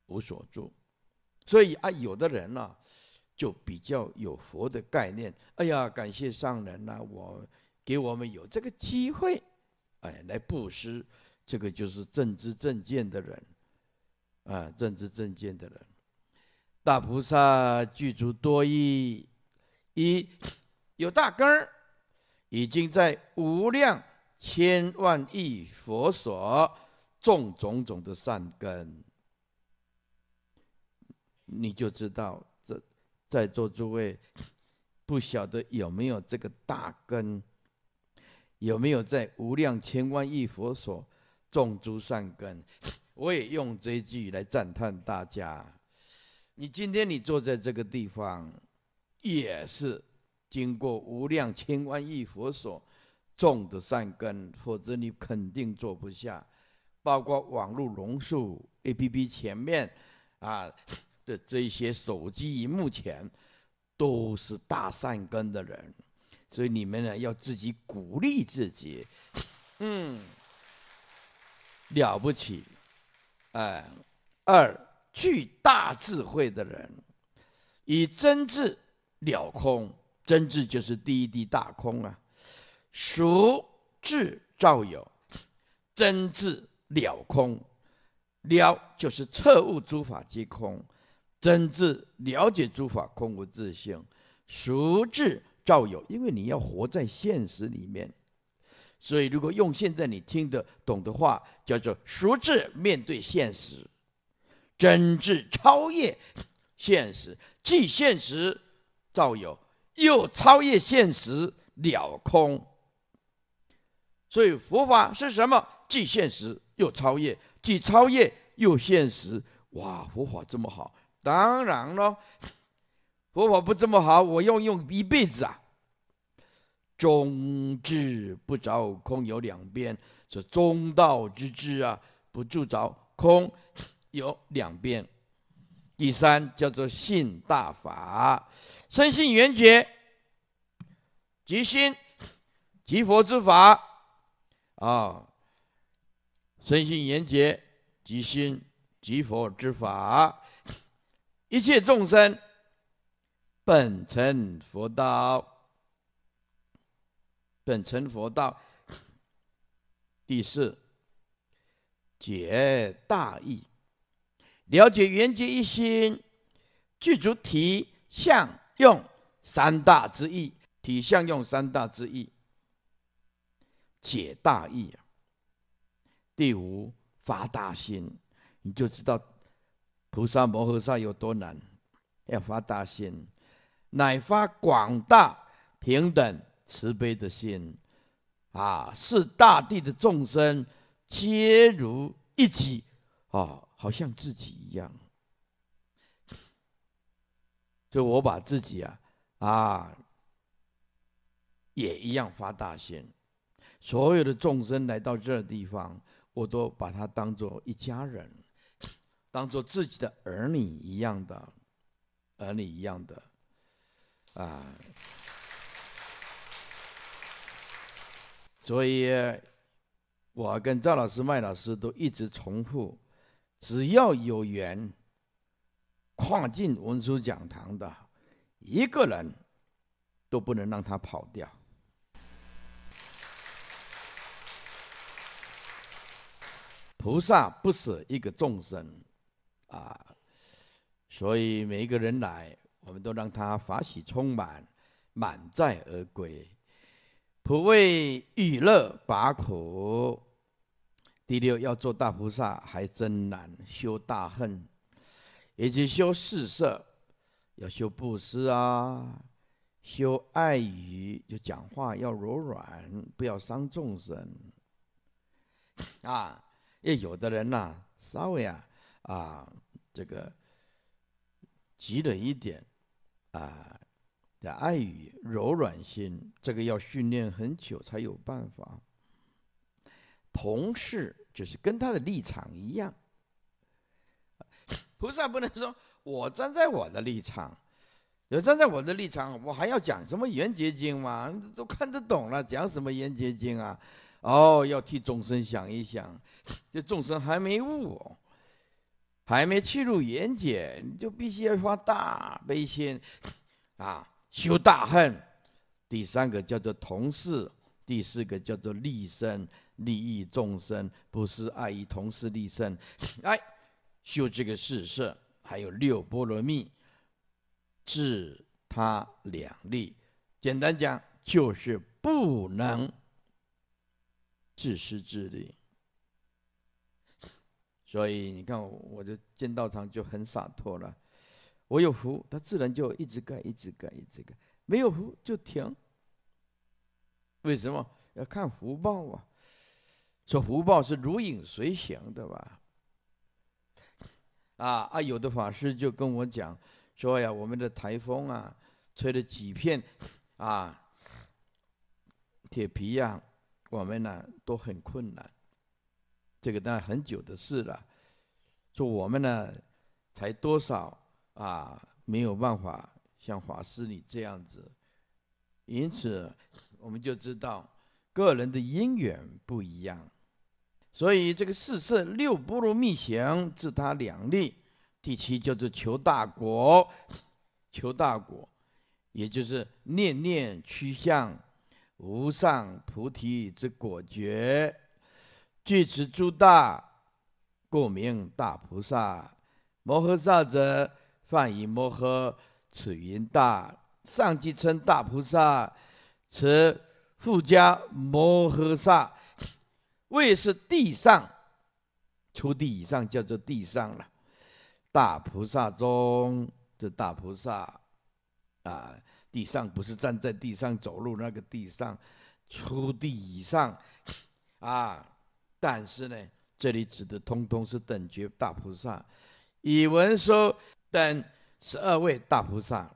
无所住。所以啊，有的人呢，就比较有佛的概念。哎呀，感谢上人呐，我给我们有这个机会，哎，来布施，这个就是正知正见的人，啊，正知正见的人。大菩萨具足多义，一有大根儿，已经在无量。千万亿佛所种种种的善根，你就知道这在座诸位不晓得有没有这个大根，有没有在无量千万亿佛所种诸善根？我也用这句来赞叹大家。你今天你坐在这个地方，也是经过无量千万亿佛所。重的善根，否则你肯定坐不下。包括网络榕树 APP 前面啊的这些手机荧幕前，都是大善根的人，所以你们呢要自己鼓励自己，嗯，了不起，哎，二具大智慧的人，以真智了空，真智就是第一滴大空啊。孰智造有，真智了空。了就是彻悟诸法皆空，真智了解诸法空无自性。熟智造有，因为你要活在现实里面，所以如果用现在你听得懂的话，叫做熟智面对现实，真智超越现实，既现实造有，又超越现实了空。所以佛法是什么？既现实又超越，既超越又现实。哇，佛法这么好，当然了，佛法不这么好，我要用一辈子啊。中智不着空有两边，这中道之智啊，不住着空有两边。第三叫做信大法，深信圆觉，即心即佛之法。啊，身心圆洁，即心即佛之法，一切众生本成佛道，本成佛道。第四，解大义，了解圆觉一心具足体、相、用三大之意，体、相、用三大之意。解大意，第五发大心，你就知道菩萨摩诃萨有多难，要发大心，乃发广大平等慈悲的心啊，是大地的众生皆如一己啊，好像自己一样。就我把自己啊，啊，也一样发大心。所有的众生来到这地方，我都把他当做一家人，当做自己的儿女一样的儿女一样的啊。所以，我跟赵老师、麦老师都一直重复：，只要有缘跨进文殊讲堂的一个人，都不能让他跑掉。菩萨不舍一个众生，啊，所以每一个人来，我们都让他法喜充满，满载而归，不为娱乐拔苦。第六要做大菩萨还真难，修大恨，以及修四色，要修布施啊，修爱语，就讲话要柔软，不要伤众生，啊。也有的人呢，稍微啊啊，这个急了一点啊的爱语柔软心，这个要训练很久才有办法。同事就是跟他的立场一样，菩萨不能说我站在我的立场，我站在我的立场，我还要讲什么圆结经吗？都看得懂了，讲什么圆结经啊？哦，要替众生想一想，这众生还没悟，还没去入眼界，你就必须要发大悲心，啊，修大恨。第三个叫做同事，第四个叫做利身，利益众生，不是爱意同事利身，哎，修这个四摄，还有六波罗蜜，自他两利。简单讲，就是不能。自私自利，所以你看，我就进道场就很洒脱了。我有福，他自然就一直盖、一直盖、一直盖；没有福就停。为什么要看福报啊？说福报是如影随形的吧？啊啊！有的法师就跟我讲说呀：“我们的台风啊，吹了几片啊铁皮呀。”我们呢都很困难，这个当然很久的事了。说我们呢，才多少啊，没有办法像法师你这样子。因此，我们就知道个人的因缘不一样。所以这个四圣六波罗蜜行，自他两利。第七叫做求大国，求大国，也就是念念趋向。无上菩提之果觉，具此诸大，故名大菩萨。摩诃萨者，泛以摩诃，此云大。上即称大菩萨，此附加摩诃萨，谓是地上，初地以上叫做地上了。大菩萨中，这大菩萨，啊。地上不是站在地上走路那个地上，出地以上，啊！但是呢，这里指的通通是等觉大菩萨。语文说等十二位大菩萨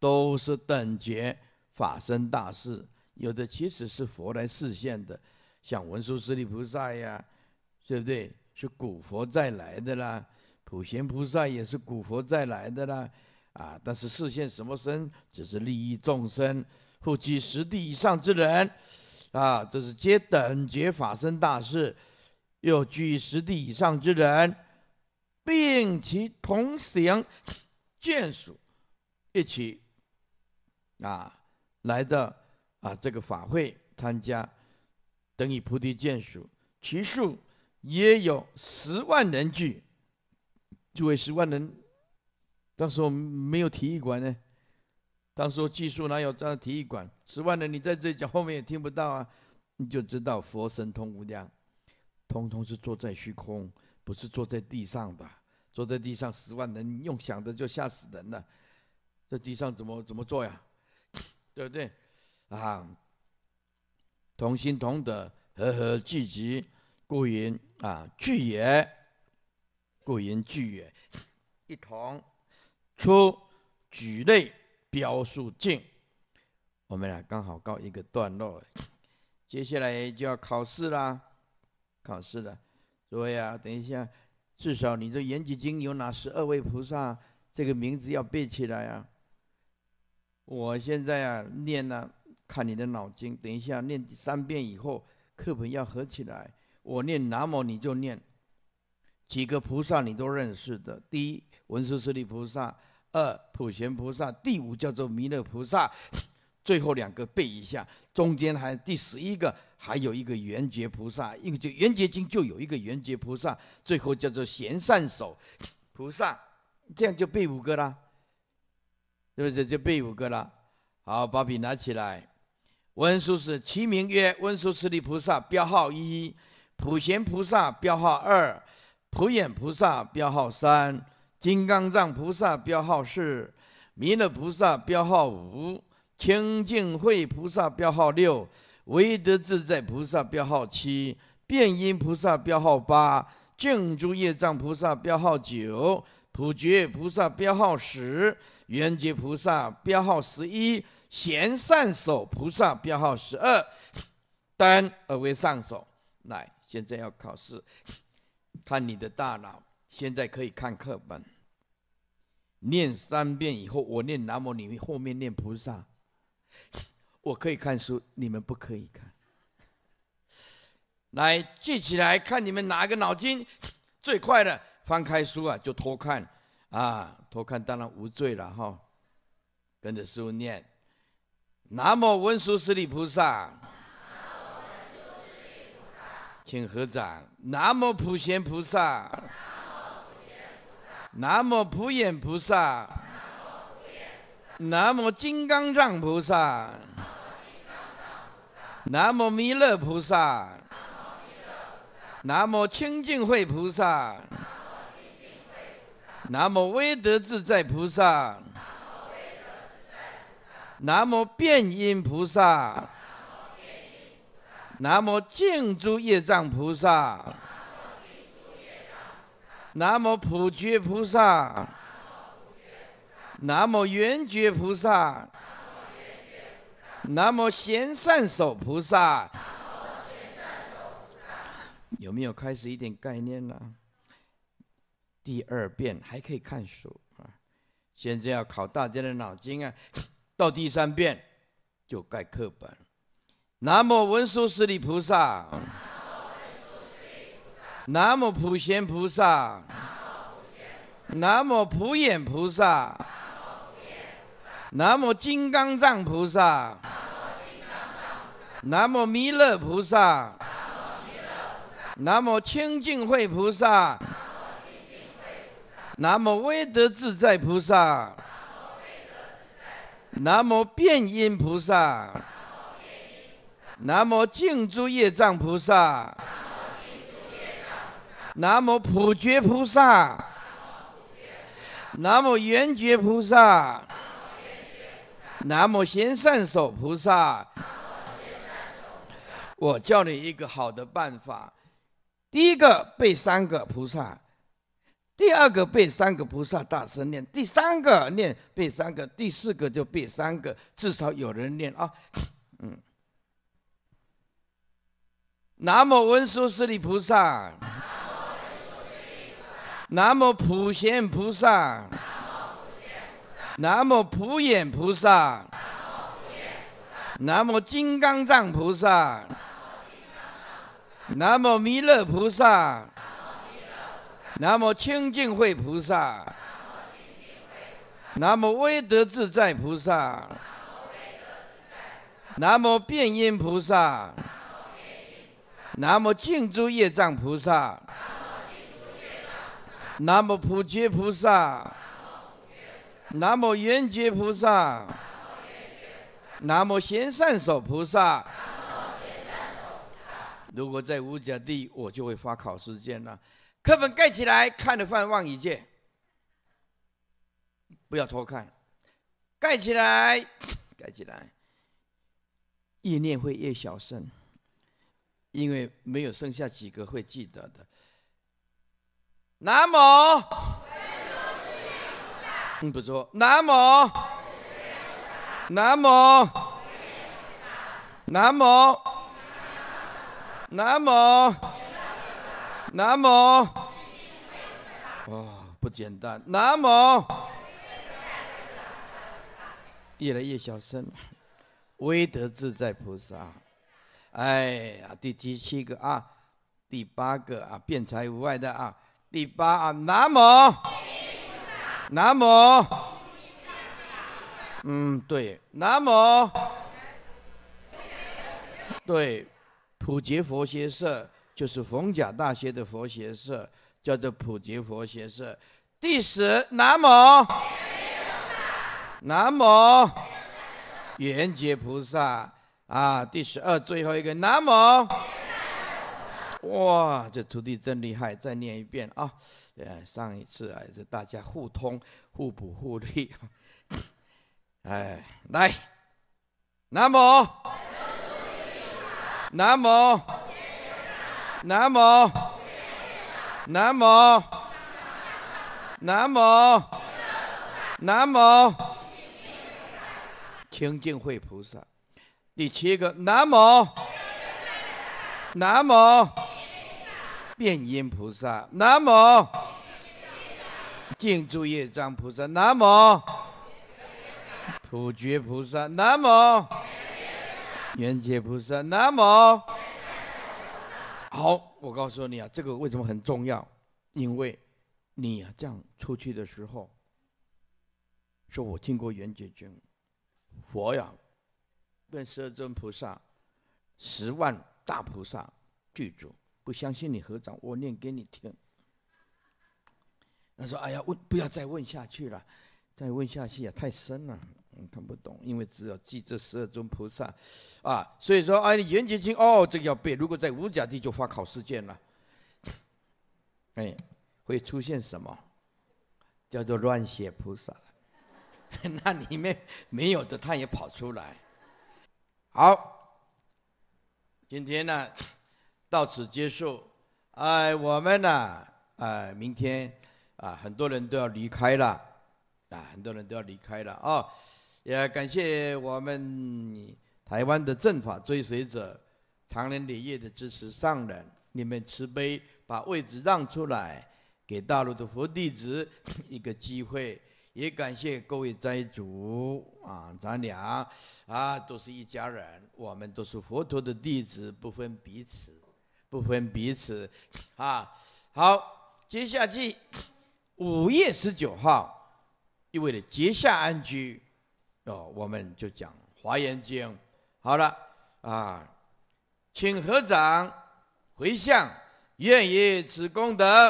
都是等觉法身大士，有的其实是佛来示现的，像文殊师利菩萨呀，对不对？是古佛再来的啦，普贤菩萨也是古佛再来的啦。啊！但是示现什么身，只是利益众生，富居十地以上之人，啊，这是皆等觉法身大事，又居十地以上之人，并其同行眷属一起，啊，来到啊这个法会参加，等于菩提眷属，其数也有十万人聚，诸位十万人。当时我们没有体育馆呢，当时技术哪有这样体育馆？十万人你在这讲，后面也听不到啊！你就知道佛神通无量，通通是坐在虚空，不是坐在地上的。坐在地上，十万人用想的就吓死人了。在地上怎么怎么做呀？对不对？啊，同心同德，和和聚集，故云啊聚也，故云聚也，一同。出举类标数尽，我们俩刚好告一个段落，接下来就要考试啦，考试了。所以啊，等一下，至少你这《延吉经》有哪十二位菩萨这个名字要背起来啊？我现在啊念呢，看你的脑筋。等一下念三遍以后，课本要合起来。我念南无，你就念几个菩萨，你都认识的。第一，文殊师利菩萨。二普贤菩萨，第五叫做弥勒菩萨，最后两个背一下，中间还第十一个，还有一个圆觉菩萨，因为就圆觉经就有一个圆觉菩萨，最后叫做贤善守菩萨，这样就背五个啦，是不是就背五个啦？好，把笔拿起来，文殊师，其名曰文殊师利菩萨，标号一，普贤菩萨标号二，普眼菩萨标号三。金刚藏菩萨标号是，弥勒菩萨标号五，清净慧菩萨标号六，唯德自在菩萨标号七，辩音菩萨标号八，净诸业障菩萨标号九，普觉菩萨标号十，圆觉菩萨标号十一，贤善守菩萨标号十二，单，而为上手，来，现在要考试，看你的大脑。现在可以看课本，念三遍以后，我念南无你们，后面念菩萨，我可以看书，你们不可以看。来记起来，看你们哪个脑筋最快的，翻开书啊，就偷看，啊，偷看当然无罪了哈。跟着师傅念，南无文殊师利菩萨，请合掌，南无普贤菩萨。南无普眼菩萨，南无金刚藏菩萨，南无弥勒菩萨，南无清净慧菩萨，南无威德自在菩萨，南无辩音菩萨，南无净诸业藏菩萨。南无普觉菩萨，南无圆觉菩萨，南无贤善守菩萨，有没有开始一点概念呢？第二遍还可以看书啊，现在要考大家的脑筋啊，到第三遍就盖课本。南无文殊师利菩萨。南无普贤菩萨，南无普眼菩萨，南无金刚藏菩萨，南无弥勒菩萨，南无清净慧菩萨，南无威德自在菩萨，南无遍音菩萨，南无净诸业障菩萨。南无普觉菩萨，南无圆觉菩萨，南无贤善手菩萨。我教你一个好的办法：第一个背三个菩萨，第二个背三个菩萨，大声念；第三个念背三个，第四个就背三个，至少有人念啊。嗯，南无文殊师利菩萨。南无普贤菩萨，南无普贤菩萨，南无眼菩萨，南无金刚藏菩萨，南无弥勒菩萨，南无清净慧菩萨，南无南无威德自在菩萨，南无威德菩萨，南无辩音菩萨，南无菩萨，南无净业障菩萨。南无普觉菩萨，南无圆觉菩萨，南无贤善守菩萨。如果在五角地，我就会发考试卷了。课本盖起来，看了放望一届，不要偷看，盖起来，盖起来，意念会越小声，因为没有剩下几个会记得的。南某，嗯不错。南某，南某，南某，南某，南某，哦，不简单。南某，越来越小声。威德自在菩萨，哎呀，第七七个啊，第八个啊，辩才无碍的啊。第八啊，南无，南无，嗯，对，南无，对，普觉佛学社就是逢甲大学的佛学社，叫做普觉佛学社。第十，南无，南无，圆觉菩萨啊！第十二，最后一个，南无。哇，这徒弟真厉害！再念一遍啊，呃，上一次啊，这大家互通、互补、互利。哎，来，南某，南某，南某，南某，南某，南某，清净慧菩萨，第七个南某。南无遍音菩萨，南无静住业障菩萨，南无普觉菩萨，南无圆觉菩萨，南无。好，我告诉你啊，这个为什么很重要？因为，你啊这样出去的时候，说我经过圆觉经，佛呀，跟舍尊菩萨十万。大菩萨具足不相信你，合掌，我念给你听。他说：“哎呀，问不要再问下去了，再问下去也太深了，看不懂。因为只有记这十二尊菩萨，啊，所以说，哎，圆觉经哦，这个要背。如果在五甲地就发考试卷了，哎，会出现什么？叫做乱写菩萨，那里面没有的，他也跑出来。好。”今天呢，到此结束。哎，我们呢，哎，明天啊，很多人都要离开了，啊，很多人都要离开了啊。也感谢我们台湾的政法追随者、长年累月的支持上人，你们慈悲，把位置让出来，给大陆的佛弟子 一个机会。也感谢各位斋主啊，咱俩啊都是一家人，我们都是佛陀的弟子，不分彼此，不分彼此，啊，好，接下去五月十九号，意味着结下安居，哦，我们就讲华严经，好了啊，请合掌回向，愿以此功德，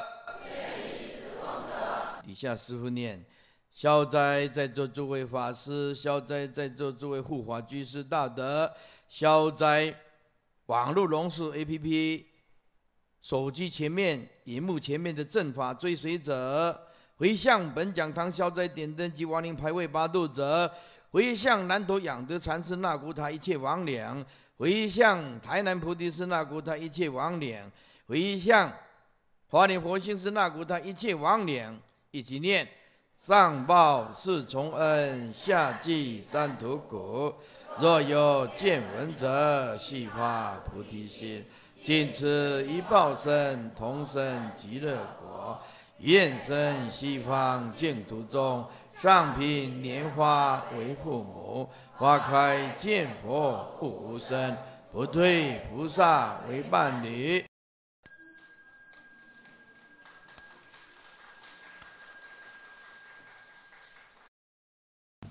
愿以此功德，底下师傅念。消灾在座诸位法师，消灾在座诸位护法居士大德，消灾，网络龙树 A P P，手机前面、荧幕前面的正法追随者，回向本讲堂消灾点灯及亡灵排位八度者，回向南投养德禅师那古塔一切亡灵，回向台南菩提寺那古塔一切亡灵，回向华林佛心寺那古塔一切亡灵，一起念。上报四重恩，下济三途苦。若有见闻者，悉发菩提心。尽此一报身，同生极乐国。愿生西方净土中，上品莲花为父母。花开见佛护无生，不退菩萨为伴侣。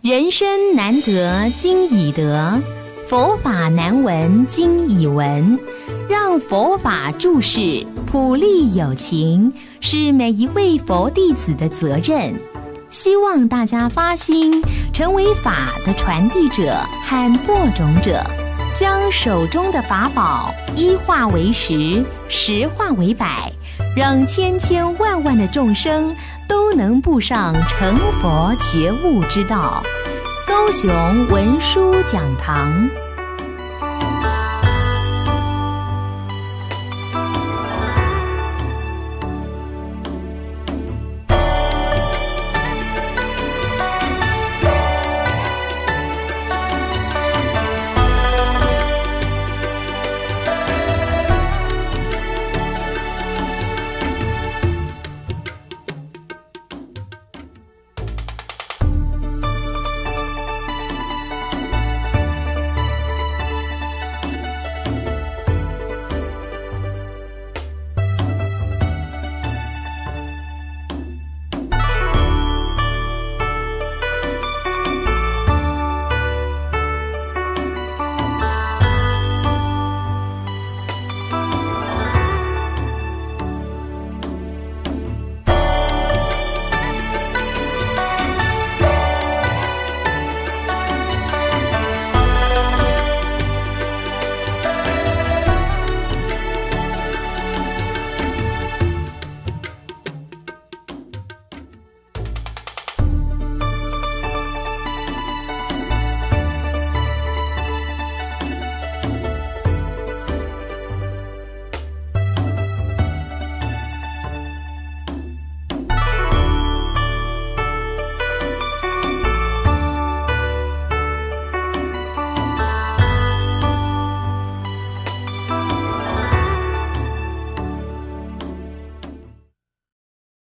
人生难得今已得，佛法难闻今已闻。让佛法注释普利有情，是每一位佛弟子的责任。希望大家发心，成为法的传递者和播种者，将手中的法宝一化为十，十化为百，让千千万万的众生。都能步上成佛觉悟之道，高雄文殊讲堂。